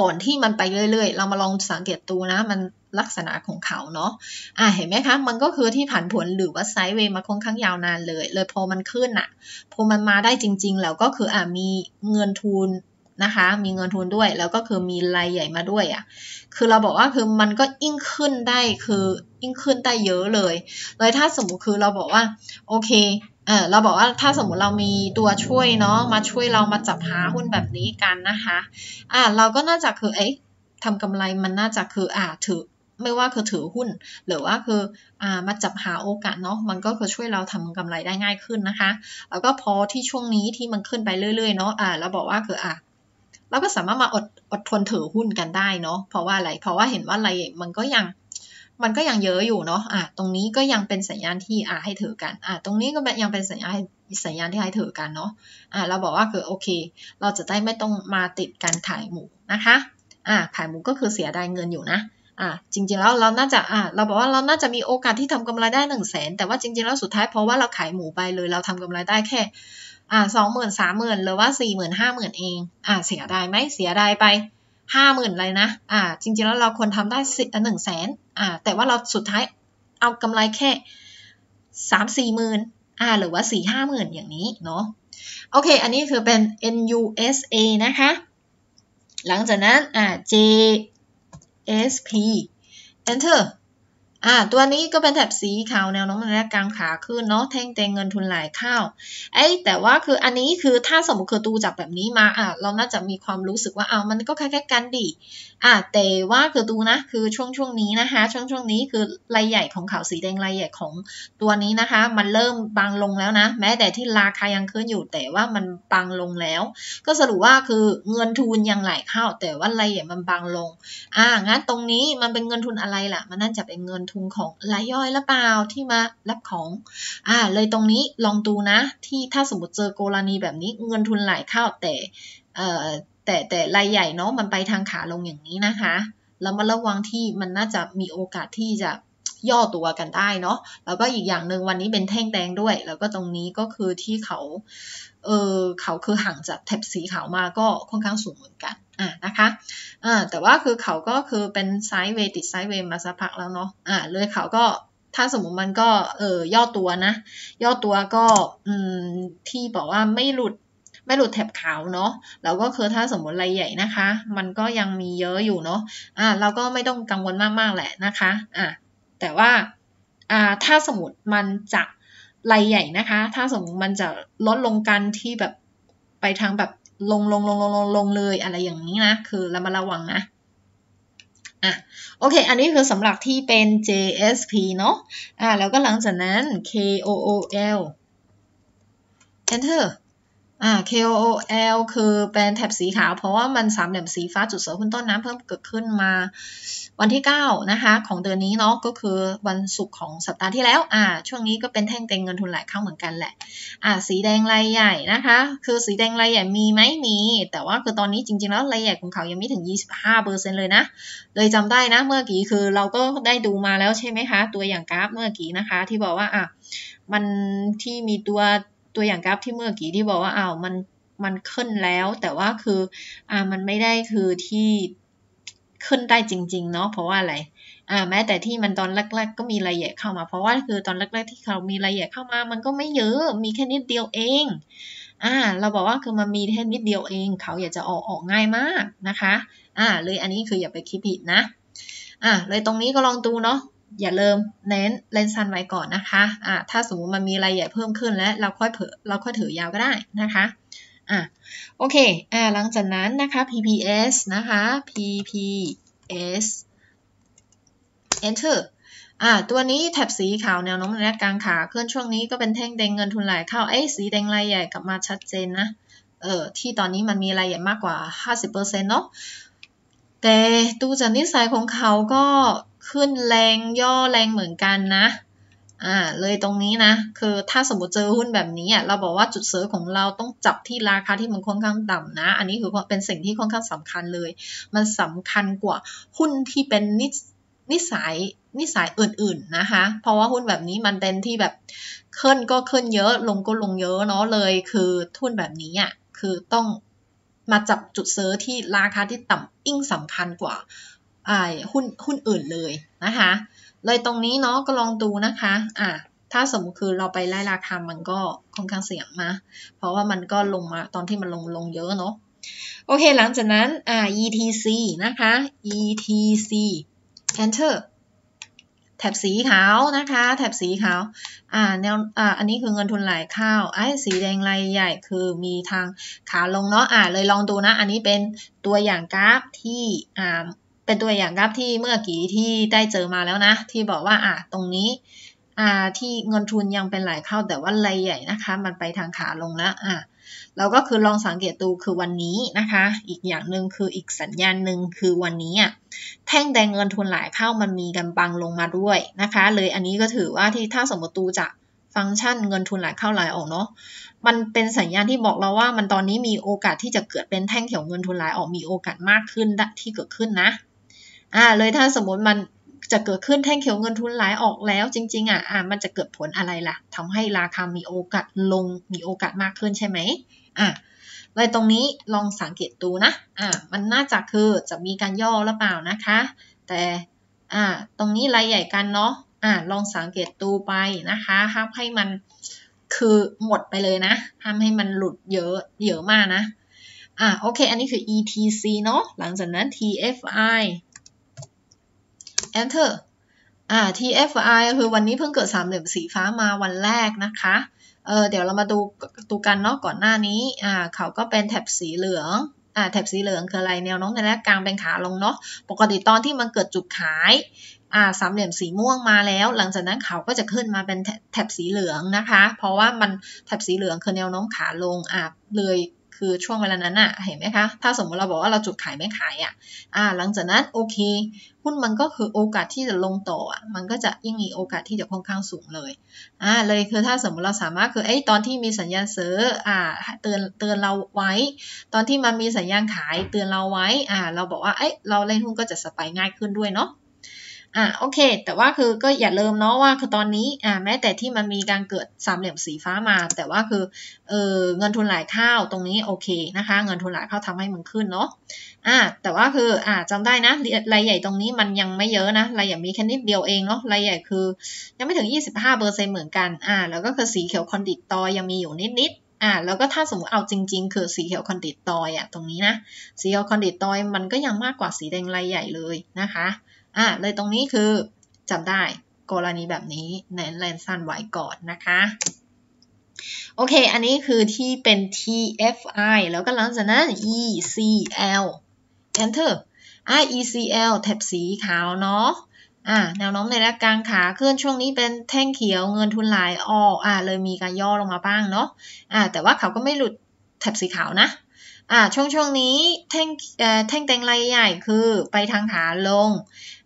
ก่อนที่มันไปเรื่อยๆ เรามาลองสังเกตัูนะ มันลักษณะของเขาเนาะอ่าเห็นไหมคะมันก็คือที่ผันผวนหรือว่าไซด์เวย์มาค่อนข้างยาวนานเลย เลยพอมันขึ้นอะพอมันมาได้จริงๆ แล้วก็คืออ่ามีเงินทุนนะคะ มีเงินทุนด้วย แล้วก็คือมีรายใหญ่มาด้วยอะ่ะคือเราบอกว่าคือมันก็ยิ่งขึ้นได้คือยิ่งขึ้นได้เยอะเลยเลยถ้าสมมติคือเราบอกว่าโอเคเออเราบอกว่าถ้าสมมติเรามีตัวช่วยเนาะมาช่วยเรามาจับหาหุ้นแบบนี้กันนะคะอ่าเราก็น่าจะคือเอ๊ะทำกำไรมันน่าจะคืออ่าถือไม่ว่าคือถือหุ้น หรือว่าคืออ่ามาจับหาโอกาสเนาะมันก็คือช่วยเราทำกำไรได้ง่ายขึ้นนะคะ แล้วก็พอที่ช่วงนี้ที่มันขึ้นไปเรื่อยๆเนาะอ่าเราบอกว่าคืออ่าเราก็สามารถมาอดอดทนถือหุ้นกันได้เนาะเพราะว่าอะไรเพราะว่าเห็นว่าอะไรมันก็ยังมันก็ยังเยอะอยู่เนาะ อ่ะตรงนี้ก็ยังเป็นสัญญาณที่ อ่า ให้ถือกัน อ่ะตรงนี้ก็ยังเป็นสัญญาณสัญญาณที่ให้ถือกันเนาะ อ่ะเราบอกว่าคือโอเค เราจะได้ไม่ต้องมาติดการขายหมูนะคะ อ่ะขายหมูก็คือเสียดายเงินอยู่นะ อ่ะจริงๆแล้วเราน่าจะ อ่ะเราบอกว่าเราน่าจะมีโอกาสที่ทำกำไรได้หนึ่งแสนแต่ว่าจริงๆแล้วสุดท้ายเพราะว่าเราขายหมูไปเลย เราทำกำไรได้แค่ อ่าสองหมื่นสามหมื่นหรือว่าสี่หมื่นห้าหมื่นเอง อ่าเสียดายไหมเสียดายไปห้าหมื่นเลยนะอ่าจริงๆ แล้วเราควรทำได้หนึ่งแสนอ่าแต่ว่าเราสุดท้ายเอากำไรแค่สามสี่หมื่นอ่าหรือว่าสี่ห้าหมื่นอย่างนี้เนาะ โอเค อันนี้คือเป็น NUSA นะคะ หลังจากนั้นอ่า JSP enter อ่าตัวนี้ก็เป็นแถบสีขาวแนวน้องมันแรกกลางขาขึ้นเนาะแท่งเตงเงินทุนไหลเข้า เอ้แต่ว่าคืออันนี้คือถ้าสมมติคือตูจับแบบนี้มาอ่าเราน่าจะมีความรู้สึกว่าเอามันก็คล้ายๆกันดี อ่าแต่ว่าคือตูนะคือช่วงช่วงนี้นะคะช่วงช่วงนี้คือลายใหญ่ของขาวสีแดงลายใหญ่ของตัวนี้นะคะ มันเริ่มบางลงแล้วนะ แม้แต่ที่ราคายังขึ้นอยู่แต่ว่ามันบางลงแล้ว ก็สรุปว่าคือเงินทุนยังไหลเข้า แต่ว่าลายใหญ่มันบางลง อ่างั้นตรงนี้มันเป็นเงินทุนอะไรล่ะ มันน่าจะเป็นเงินทุนของรายย่อยหรือเปล่าที่มารับของ อ่า เลยตรงนี้ลองดูนะ ที่ถ้าสมมติเจอกรณีแบบนี้เงินทุนไหลเข้าแต่แต่แต่รายใหญ่เนาะมันไปทางขาลงอย่างนี้นะคะแล้วมาระวังที่มันน่าจะมีโอกาสที่จะย่อตัวกันได้เนาะแล้วก็อีกอย่างหนึ่งวันนี้เป็นแท่งแดงด้วย แล้วก็ตรงนี้ก็คือที่เขาเออเขาคือห่างจากแถบสีขาวมาก็ค่อนข้างสูงเหมือนกันอ่านะคะอ่าแต่ว่าคือเขาก็คือเป็นไซด์เวติดไซด์เวมาสักพักแล้วเนาะ อ่าเลยเขาก็ถ้าสมมติมันก็เออย่อตัวนะ ย่อตัวก็อืมที่บอกว่าไม่หลุดไม่หลุดแถบขาวเนาะแล้วก็คือถ้าสมมติลายใหญ่นะคะ มันก็ยังมีเยอะอยู่เนาะอ่าเราก็ไม่ต้องกังวลมาก ๆ แหละนะคะอ่าแต่ว่าอ่าถ้าสมมติมันจะรายใหญ่นะคะ ถ้าสมมติมันจะลดลงกันที่แบบไปทางแบบลงลงลงลงลงลงเลยอะไรอย่างนี้นะ คือเรามาระวังนะอ่ะโอเค อันนี้คือสำหรับที่เป็น JSP เนาะอ่ะแล้วก็หลังจากนั้น KOOL enter อ่า KOL คือเป็นแถบสีขาวเพราะว่ามันสามเหลี่ยมสีฟ้าจุดเสาขึ้นต้นน้ำเพิ่มเกิดขึ้นมาวันที่ 9 นะคะของเดือนนี้เนาะก็คือวันศุกร์ของสัปดาห์ที่แล้ว อ่าช่วงนี้ก็เป็นแท่งเต็งเงินทุนไหลเข้าเหมือนกันแหละ อ่าสีแดงรายใหญ่นะคะคือสีแดงรายใหญ่มีไหมมี แต่ว่าคือตอนนี้จริงๆแล้วรายใหญ่ของเขายังไม่ถึง25%เลยนะเลยจำได้นะ เมื่อกี้คือเราก็ได้ดูมาแล้วใช่ไหมคะ ตัวอย่างกราฟเมื่อกี้นะคะ ที่บอกว่าอ่ะมันที่มีตัวตัวอย่างกราฟที่เมื่อกี้ที่บอกว่าอ้าว มันมันขึ้นแล้วแต่ว่าคืออ่ามันไม่ได้คือที่ขึ้นได้จริงๆ เนาะเพราะว่าอะไร อ่า แม้แต่ที่มันตอนแรกๆก็มีรายละเอียดเข้ามา เพราะว่าคือตอนแรกๆที่เขามีรายละเอียดเข้ามา มันก็ไม่เยอะมีแค่นิดเดียวเองอ่าเราบอกว่าคือมันมีแค่นิดเดียวเอง เขาอยากจะออกออกง่ายมากนะคะ อ่าเลยอันนี้คืออย่าไปคิดผิดนะ อ่าเลยตรงนี้ก็ลองดูเนาะอย่าเริ่มเน้นเลนสั้นไว้ก่อนนะคะอ่าถ้าสมมติมันมีรายใหญ่เพิ่มขึ้นแล้ว เราค่อยเผอเราค่อยถือยาวก็ได้นะคะอ่าโอเคอ่าหลังจากนั้นนะคะ PPS นะคะ PPS Enter อ่าตัวนี้แถบสีขาวแนวโน้มระยะกลางขาขึ้นช่วงนี้ก็เป็นแท่งแดงเงินทุนไหลเข้าไอ้สีแดงรายใหญ่กลับมาชัดเจนนะเออที่ตอนนี้มันมีรายใหญ่มากกว่า 50%เนาะแต่ดูจากนิสัยของเขา ก็ขึ้นแรงย่อแรงเหมือนกันนะอ่าเลยตรงนี้นะ คือถ้าสมมติเจอหุ้นแบบนี้อ่ะเราบอกว่าจุดซื้อของเราต้องจับที่ราคาที่มันค่อนข้างต่ำนะอันนี้คือเป็นสิ่งที่ค่อนข้างสำคัญเลย มันสำคัญกว่าหุ้นที่เป็นนินิสัยนิสัยอื่นๆนะคะ เพราะว่าหุ้นแบบนี้มันเป็นที่แบบขึ้นก็ขึ้นเยอะ ลงก็ลงเยอะเนาะเลย คือทุ้นแบบนี้อ่ะคือต้องมาจับจุดซื้อที่ราคาที่ต่ำอิ่งสำคัญกว่าหุ้นหุ้นอื่นเลยนะคะ เลยตรงนี้เนาะก็ลองดูนะคะอ่ะถ้าสมมติคือเราไปไล่ราคา มันก็ค่อนข้างเสี่ยงมา เพราะว่ามันก็ลงมาตอนที่มันลงลงเยอะเนาะ โอเคหลังจากนั้นอ่า ETC นะคะ ETC Enter แถบสีขาวนะคะ แถบสีขาวอ่าแนวอ่าอันนี้คือเงินทุนไหลเข้าไอ้สีแดงลายใหญ่คือมีทางขาลงเนาะอ่าเลยลองดูนะ อันนี้เป็นตัวอย่างกราฟที่อ่าเป็นตัวอย่างกราฟที่เมื่อกี้ที่ได้เจอมาแล้วนะ ที่บอกว่า อ่ะตรงนี้อ่าที่เงินทุนยังเป็นไหลเข้าแต่ว่าไหลใหญ่นะคะ มันไปทางขาลงแล้วอ่ะเราก็คือลองสังเกตดูคือวันนี้นะคะ อีกอย่างหนึ่งคืออีกสัญญาณหนึ่งคือวันนี้อ่ะแท่งแดงเงินทุนไหลเข้ามันมีกันบังลงมาด้วยนะคะ เลยอันนี้ก็ถือว่าที่ถ้าสมมติตูจะฟังก์ชันเงินทุนไหลเข้าไหลออกเนาะมันเป็นสัญญาณที่บอกเราว่ามันตอนนี้มีโอกาสที่จะเกิดเป็นแท่งเขียวเงินทุนไหลออกมีโอกาสมากขึ้นที่เกิดขึ้นนะอ่าเลยถ้าสมมติมันจะเกิดขึ้นแท่งเขียวเงินทุนไหลออกแล้ว จริงๆอ่ะอ่า มันจะเกิดผลอะไรล่ะ ทำให้ราคามีโอกาสลงมีโอกาสมากขึ้นใช่ไหมอ่าเลยตรงนี้ลองสังเกตดูนะ อ่า มันน่าจะคือจะมีการย่อหรือเปล่านะคะ แต่อ่าตรงนี้รายใหญ่กันเนาะอ่า ลองสังเกตดูไปนะคะห้ามให้มันคือหมดไปเลยนะห้ามให้มันหลุดเยอะเยอะมากนะอ่าโอเค อันนี้คือ ETC เนาะหลังจากนั้น TFI enter อ่า TFI คือวันนี้เพิ่งเกิดสามเหลี่ยมสีฟ้ามาวันแรกนะคะ เออเดี๋ยวเรามาดูดูกันเนาะก่อนหน้านี้ อ่าเขาก็เป็นแถบสีเหลือง อ่าแถบสีเหลืองคืออะไรแนวน้องในแรกกลางเป็นขาลงเนาะ ปกติตอนที่มันเกิดจุดขาย อ่าสามเหลี่ยมสีม่วงมาแล้ว หลังจากนั้นเขาก็จะขึ้นมาเป็นแถบสีเหลืองนะคะ เพราะว่ามันแถบสีเหลืองคือแนวน้องขาลงอ่าเลยคือช่วงเวลานั้นอะเห็นไหมคะถ้าสมมติเราบอกว่าเราจุดขายไม่ขายอะอ่าหลังจากนั้นโอเคหุ้นมันก็คือโอกาสที่จะลงต่ออะมันก็จะยิ่งมีโอกาสที่จะค่อนข้างสูงเลยอ่าเลยคือถ้าสมมติเราสามารถคือไอ้ตอนที่มีสัญญาณซื้ออ่าเตือนเตือนเราไว้ ตอนที่มันมีสัญญาณขาย เตือนเราไว้อ่าเราบอกว่าเอ้ยเราเล่นหุ้นก็จะสไปง่ายขึ้นด้วยเนาะอ่ะโอเค แต่ว่าคือก็อย่าลืมเนาะว่าคือตอนนี้ อ่ะแม้แต่ที่มันมีการเกิดสามเหลี่ยมสีฟ้ามา แต่ว่าคือเออเงินทุนหลายข้าวตรงนี้โอเคนะคะ เงินทุนหลายข้าวทาให้มันขึ้นเนาะอ่ะแต่ว่าคืออ่ะจำได้นะรายใหญ่ตรงนี้มันยังไม่เยอะนะรายใหญ่มีแค่นิดเดียวเองเนาะรายใหญ่คือ ยังไม่ถึง 25เปอร์เซ็นต์เหมือนกันอ่ะแล้วก็คือสีเขียวคอนดิตตอยังมีอยู่นิดนิดอ่า แล้วก็ถ้าสมมติเอาจริง ๆ คือสีเขียวคอนดิตตอยอ่ะ ตรงนี้นะสีเขียวคอนดิตตอยมันก็ยังมากกว่าสีแดงรายใหญ่เลยนะคะอ่ะ เลยตรงนี้คือจำได้ กรณีแบบนี้ในแเลนซันไว้ก่อนนะคะ โอเคอันนี้คือที่เป็น TFI แล้วก็หลังจากนั้น ECL Enter อ่ ECL แถบสีขาวเนาะ อ่าแนวโน้มในระกลางขาขึ้นช่วงนี้เป็นแท่งเขียวเงินทุนไหลออกอ่าเลยมีการย่อลงมาบ้างเนาะอ่าแต่ว่าเขาก็ไม่หลุดแถบสีขาวนะอ่าช่วงช่วงนี้แท่งเอ่อแท่งแตงรายใหญ่คือไปทางขาลง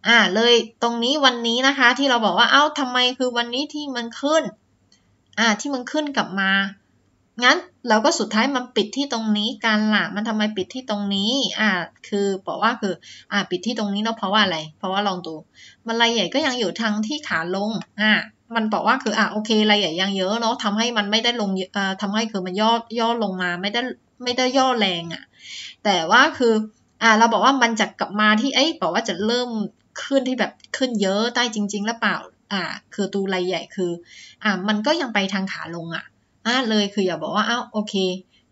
อ่า เลยตรงนี้วันนี้นะคะ ที่เราบอกว่าเอ้าทำไมคือวันนี้ที่มันขึ้น อ่าที่มันขึ้นกลับมา งั้น เราก็สุดท้ายมันปิดที่ตรงนี้การหลักมันทำไมปิดที่ตรงนี้ อ่า คือบอกว่าคือ อ่าปิดที่ตรงนี้เนาะเพราะว่าอะไร เพราะว่าลองดูมันรายใหญ่ก็ยังอยู่ทางที่ขาลง อ่ามันบอกว่าคืออ่าโอเครายใหญ่ยังเยอะเนาะทำให้มันไม่ได้ลงเอ่อทำให้คือมันย่อย่อลงมาไม่ได้ไม่ได้ย่อแรงอะ่ะ แต่ว่าคือ อ่า เราบอกว่ามันจะกลับมาที่ เอ้ยบอกว่าจะเริ่มขึ้นที่แบบขึ้นเยอะใต้จริงๆแล้วเปล่า อ่า คือตูรายใหญ่คือ อ่า มันก็ยังไปทางขาลงอะ่ะอ่าเลยคืออย่าบอกว่าอ้าวโอเค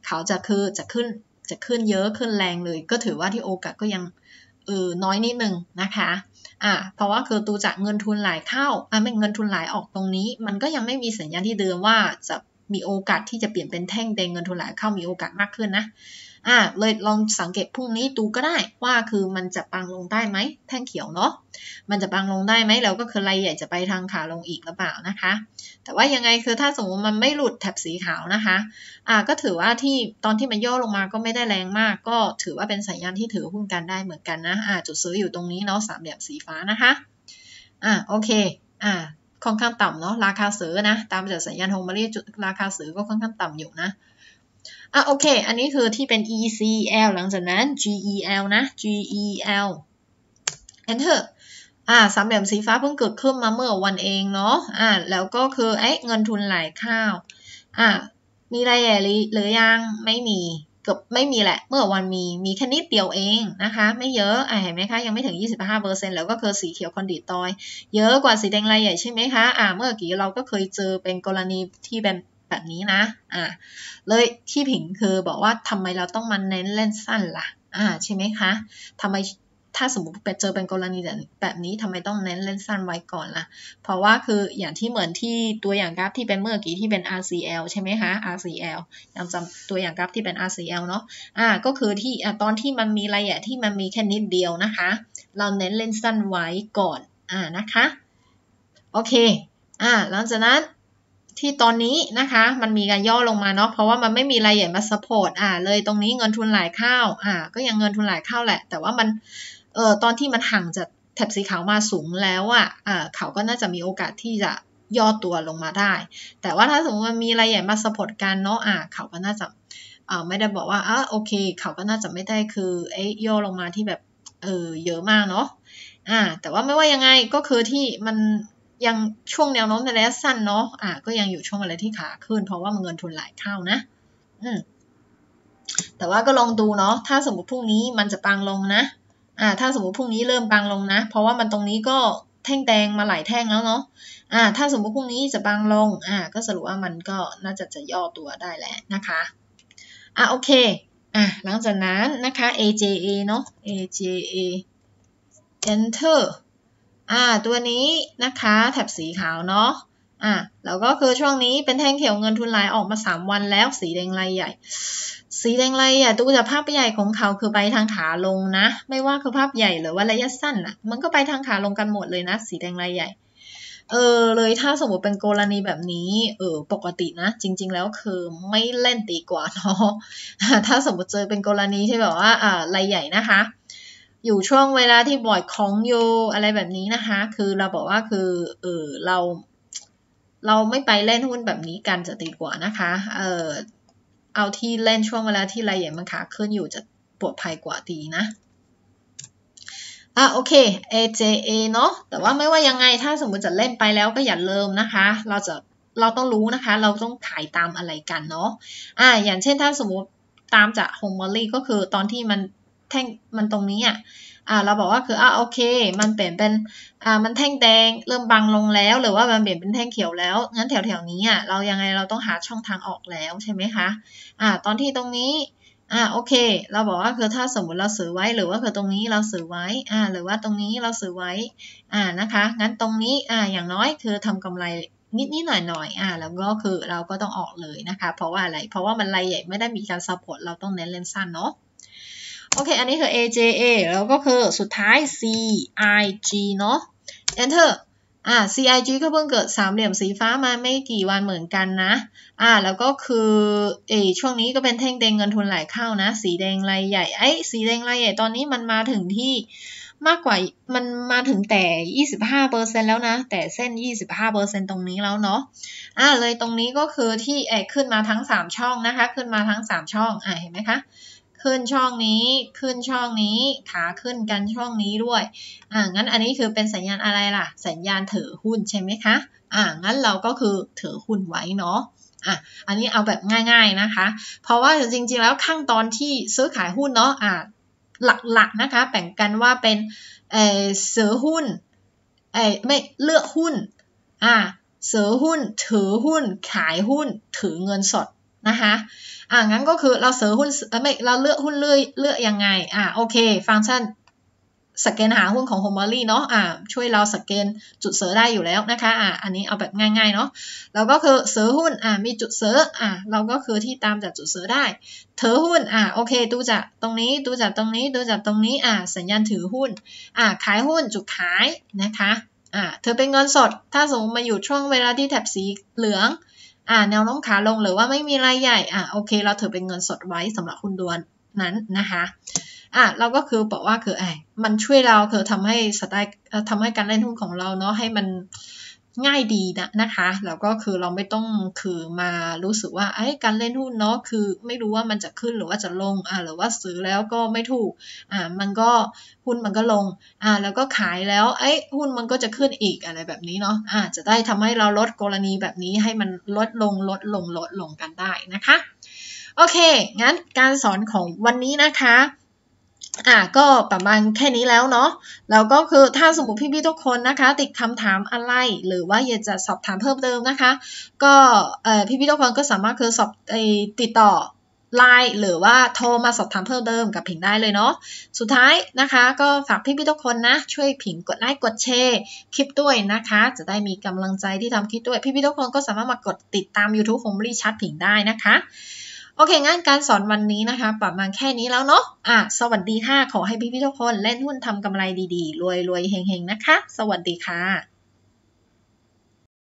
เขาจะคือจะขึ้น จะขึ้นเยอะขึ้นแรงเลย ก็ถือว่าที่โอกาสก็ยัง เออน้อยนิดนึงนะคะ อ่า เพราะว่าคือตูจากเงินทุนไหลเข้า อ่าไม่เงินทุนไหลออกตรงนี้ มันก็ยังไม่มีสัญญาณที่เดิมว่าจะมีโอกาสที่จะเปลี่ยนเป็นแท่งแดงเงินทุนไหลเข้ามีโอกาสมากขึ้นนะ อ่า เลยลองสังเกตพรุ่งนี้ดูก็ได้ ว่าคือมันจะปังลงได้ไหมแท่งเขียวเนาะมันจะปังลงได้ไหมแล้วก็คือรายใหญ่จะไปทางขาลงอีกหรือเปล่านะคะแต่ว่ายังไงคือถ้าสมมติมันไม่หลุดแถบสีขาวนะคะอ่าก็ถือว่าที่ตอนที่มันย่อลงมาก็ไม่ได้แรงมากก็ถือว่าเป็นสัญญาณที่ถือหุ้นกันได้เหมือนกันนะอ่าจุดซื้ออยู่ตรงนี้เนาะสามเหลี่ยมสีฟ้านะคะอ่าโอเค อ่าค่อนข้างต่ำเนาะราคาซื้อนะ ตามจากสัญญาณโฮมารีจุดราคาซื้อก็ค่อนข้างต่ำอยู่นะอ่ะโอเคอันนี้คือที่เป็น ECL หลังจากนั้น GEL นะ GEL enter อ่าสามเหลี่ยมสีฟ้าเพิ่งเกิดขึ้นมาเมื่อวันเองเนาะอ่าแล้วก็คือเอ๊ะเงินทุนไหลเข้าอ่ามีรายละเอียดหรือยังไม่มีเกือบไม่มีแหละ เมื่อวันมี มีแค่นิดเดียวเองนะคะ ไม่เยอะอเห็นไหมคะ ยังไม่ถึง 25%แล้วก็คือสีเขียวคอนดิตอย เยอะกว่าสีแดงลายใหญ่ใช่ไหมคะ อ่า เมื่อกี้เราก็เคยเจอเป็นกรณีที่เป็นแบบนี้นะ อ่า เลยที่ผิงคือบอกว่าทำไมเราต้องมาเน้นเล่นสั้นละ่ะ อ่า ใช่ไหมคะทำไมถ้าสมมติเจอเป็นกรณีแบบนี้ทำไมต้องเน้นเล่นสั้นไว้ก่อนละ่ะ เพราะว่าคืออย่างที่เหมือนที่ตัวอย่างกราฟที่เป็นเมื่อกี้ที่เป็น RCL ใช่ไหมคะ RCL ยังจำตัวอย่างกราฟที่เป็น RCL เนาะอ่า ก็คือที่ตอนที่มันมีรายละเอียดที่มันมีแค่นิดเดียวนะคะ เราเน้นเล่นสั้นไว้ก่อน อ่านะคะ โอเค อ่าหลังจากนั้นที่ตอนนี้นะคะ มันมีการย่อลงมาเนาะ เพราะว่ามันไม่มีรายละเอียดมาสปอร์ตอ่า เลยตรงนี้เงินทุนหลายเข้า อ่า ก็ยังเงินทุนหลายเข้าแหละ แต่ว่ามันเออตอนที่มันห่างจากแถบสีขาวมาสูงแล้วอ่ะอ่าเขาก็น่าจะมีโอกาสที่จะย่อตัวลงมาได้ แต่ว่าถ้าสมมติมันมีอะไรใหญ่มาสปอร์ตกันเนาะอ่าเขาก็น่าจะอ่าไม่ได้บอกว่าอ่ะโอเค เขาก็น่าจะไม่ได้คือเอ้ยย่อลงมาที่แบบ เออเยอะมากเนาะอ่า แต่ว่าไม่ว่ายังไงก็คือที่มันยังช่วงแนวโน้มในระยะสั้นเนาะอ่าก็ยังอยู่ช่วงอะไรที่ขาขึ้น เพราะว่ามันเงินทุนหลายเท่านะ อืมแต่ว่าก็ลองดูเนาะถ้าสมมติพรุ่งนี้มันจะปังลงนะอ่าถ้าสมมติพรุ่งนี้เริ่มบางลงนะ เพราะว่ามันตรงนี้ก็แท่งแดงมาหลายแท่งแล้วเนาะอ่าถ้าสมมติพรุ่งนี้จะบางลงอ่าก็สรุปว่ามันก็น่าจะจะย่อตัวได้แหละนะคะอ่าโอเคอ่าหลังจากนั้นนะคะ AJA เนาะ AJA Enter อ่าตัวนี้นะคะแถบสีขาวเนาะอ่ะแล้วก็คือช่วงนี้เป็นแท่งเขียวเงินทุนลายออกมา3วันแล้วสีแดงลายใหญ่สีแดงลายใหญ่ตูจะภาพใหญ่ของเขาคือไปทางขาลงนะ ไม่ว่าคือภาพใหญ่หรือว่าระยะสั้นอ่ะมันก็ไปทางขาลงกันหมดเลยนะ สีแดงลายใหญ่เออเลยถ้าสมมติเป็นกรณีแบบนี้เออปกตินะ จริงๆ แล้วคือไม่เล่นตีกว่าเนาะถ้าสมมติเจอเป็นกรณีที่แบบว่าอ่าลายใหญ่นะคะ อยู่ช่วงเวลาที่บ่อยของโยอะไรแบบนี้นะคะ คือเราบอกว่าคือเออเราเราไม่ไปเล่นหุ้นแบบนี้กันจะดีกว่านะคะ เออเอาที่เล่นช่วงเวลาที่รายใหญ่มันขาขึ้นอยู่จะปลอดภัยกว่าดีนะ อ่ะโอเค AJA เนาะแต่ว่าไม่ว่ายังไงถ้าสมมติจะเล่นไปแล้วก็อย่าเลิมนะคะ เราจะเราต้องรู้นะคะ เราต้องขายตามอะไรกันเนาะ อ่า อย่างเช่นถ้าสมมติตามจากโฮมอลลี่ก็คือตอนที่มันแท่งมันตรงนี้อะ่ะ่าเราบอกว่าคืออ่าโอเค มันเปลี่ยนเป็น อ่ามันแท่งแดงเริ่มบางลงแล้วหรือว่ามันเปลี่ยนเป็นแท่งเขียวแล้ว งั้นแถวแถวนี้อ่ะเรายังไงเราต้องหาช่องทางออกแล้วใช่ไหมคะอ่าตอนที่ตรงนี้อ่าโอเค เราบอกว่าคือถ้าสมมติเราสื่อไว้หรือว่าคือตรงนี้เราสื่อไว้อ่าหรือว่าตรงนี้เราสื่อไว้อ่านะคะ งั้นตรงนี้อ่าอย่างน้อยคือทำกำไรนิดนิดหน่อยหน่อยอ่าแล้วก็คือเราก็ต้องออกเลยนะคะ เพราะว่าอะไรเพราะว่ามันรายใหญ่ไม่ได้มีการซัพพอร์ตเราต้องเน้นเล่นสั้นเนาะโอเค อันนี้คือ AJA แล้วก็คือสุดท้าย CIG เนาะ Enter อ่า CIG ก็เพิ่งเกิด สามเหลี่ยมสีฟ้ามาไม่กี่วันเหมือนกันนะ อ่า แล้วก็คือเอช่วงนี้ก็เป็นแท่งแดงเงินทุนไหลเข้านะ สีแดงรายใหญ่ไอ้สีแดงรายใหญ่ตอนนี้มันมาถึงที่มากกว่ามันมาถึงแต่ 25%แล้วนะ แต่เส้น 25%ตรงนี้แล้วเนาะ อ่าเลยตรงนี้ก็คือที่แอขึ้นมาทั้ง 3 ช่องนะคะขึ้นมาทั้ง3ช่องอ่าเห็นไหมคะขึ้นช่องนี้ขึ้นช่องนี้ ขาขึ้นกันช่องนี้ด้วย อ่า งั้นอันนี้คือเป็นสัญญาณอะไรล่ะสัญญาณถือหุ้นใช่ไหมคะ อ่า งั้นเราก็คือถือหุ้นไว้เนาะ อ่ะอันนี้เอาแบบง่าย ๆนะคะ เพราะว่าจริงๆแล้วขั้นตอนที่ซื้อขายหุ้นเนาะ อ่า หลักๆนะคะแบ่งกันว่าเป็นเออซื้อหุ้นเออไม่เลือกหุ้น อ่าซื้อหุ้นถือหุ้น ขายหุ้นถือเงินสดนะคะอ่างั้นก็คือเราเสือหุ้นไม่เราเลือกหุ้นเลือกเลือกยังไงอ่าโอเค ฟังก์ชันสแกนหาหุ้นของโฮมอรี่เนาะอ่าช่วยเราสแกนจุดเสือได้อยู่แล้วนะคะอ่าอันนี้เอาแบบง่ายๆเนาะแล้วก็คือเสือหุ้นอ่ามีจุดเสืออ่าเราก็คือที่ตามจากจุดเสือได้เถอหุ้นอ่าโอเคดูจากตรงนี้ดูจากตรงนี้ดูจากตรงนี้อ่าสัญญาณถือหุ้นอ่าขายหุ้นจุดขายนะคะอ่าเธอเป็นเงินสด ถ้าสมมติมาอยู่ช่วงเวลาที่แถบสีเหลืองอ่าแนวโน้มขาลงหรือว่าไม่มีรายใหญ่อ่าโอเคเราถือเป็นเงินสดไว้สำหรับคุณดวนนั้นนะคะอ่ะเราก็คือบอกว่าคือไอ้มันช่วยเราคือทำให้สไตล์ทำให้การเล่นหุ้นของเราเนาะให้มันง่ายดีนะนะคะแล้วก็คือ เราไม่ต้องคือมารู้สึกว่าไอ้การเล่นหุ้นเนาะคือไม่รู้ว่ามันจะขึ้นหรือว่าจะลง อ่า หรือว่าซื้อแล้วก็ไม่ถูกอ่ามันก็หุ้นมันก็ลง อ่า แล้วก็ขายแล้วไอ้หุ้นมันก็จะขึ้นอีกอะไรแบบนี้เนาะอ่า จะได้ทำให้เราลดกรณีแบบนี้ ให้มันลดลงลดลงลดลงกันได้นะคะ โอเค งั้นการสอนของวันนี้นะคะอ่ะก็ประมาณแค่นี้แล้วเนาะแล้วก็คือถ้าสมมติพี่ๆทุกคนนะคะติดคำถามอะไร หรือว่าอยากจะสอบถามเพิ่มเติมนะคะก็เอ่อพี่ๆทุกคนก็สามารถคือสอบติดต่อไลน์หรือว่าโทรมาสอบถามเพิ่มเติมกับผิงได้เลยเนาะสุดท้ายนะคะ ก็ฝากพี่ๆทุกคนนะช่วยผิงกดไลค์กดแชร์คลิปด้วยนะคะ จะได้มีกำลังใจที่ทำคลิปด้วยพี่ๆทุกคนก็สามารถมากดติดตาม YouTube ของริชัดผิงได้นะคะโอเคงั้นการสอนวันนี้นะคะ ประมาณแค่นี้แล้วเนาะอ่ะสวัสดีค่ะ ขอให้พี่ๆทุกคน เล่นหุ้นทำกำไรดีๆ รวยๆเฮงๆนะคะ สวัสดีค่ะ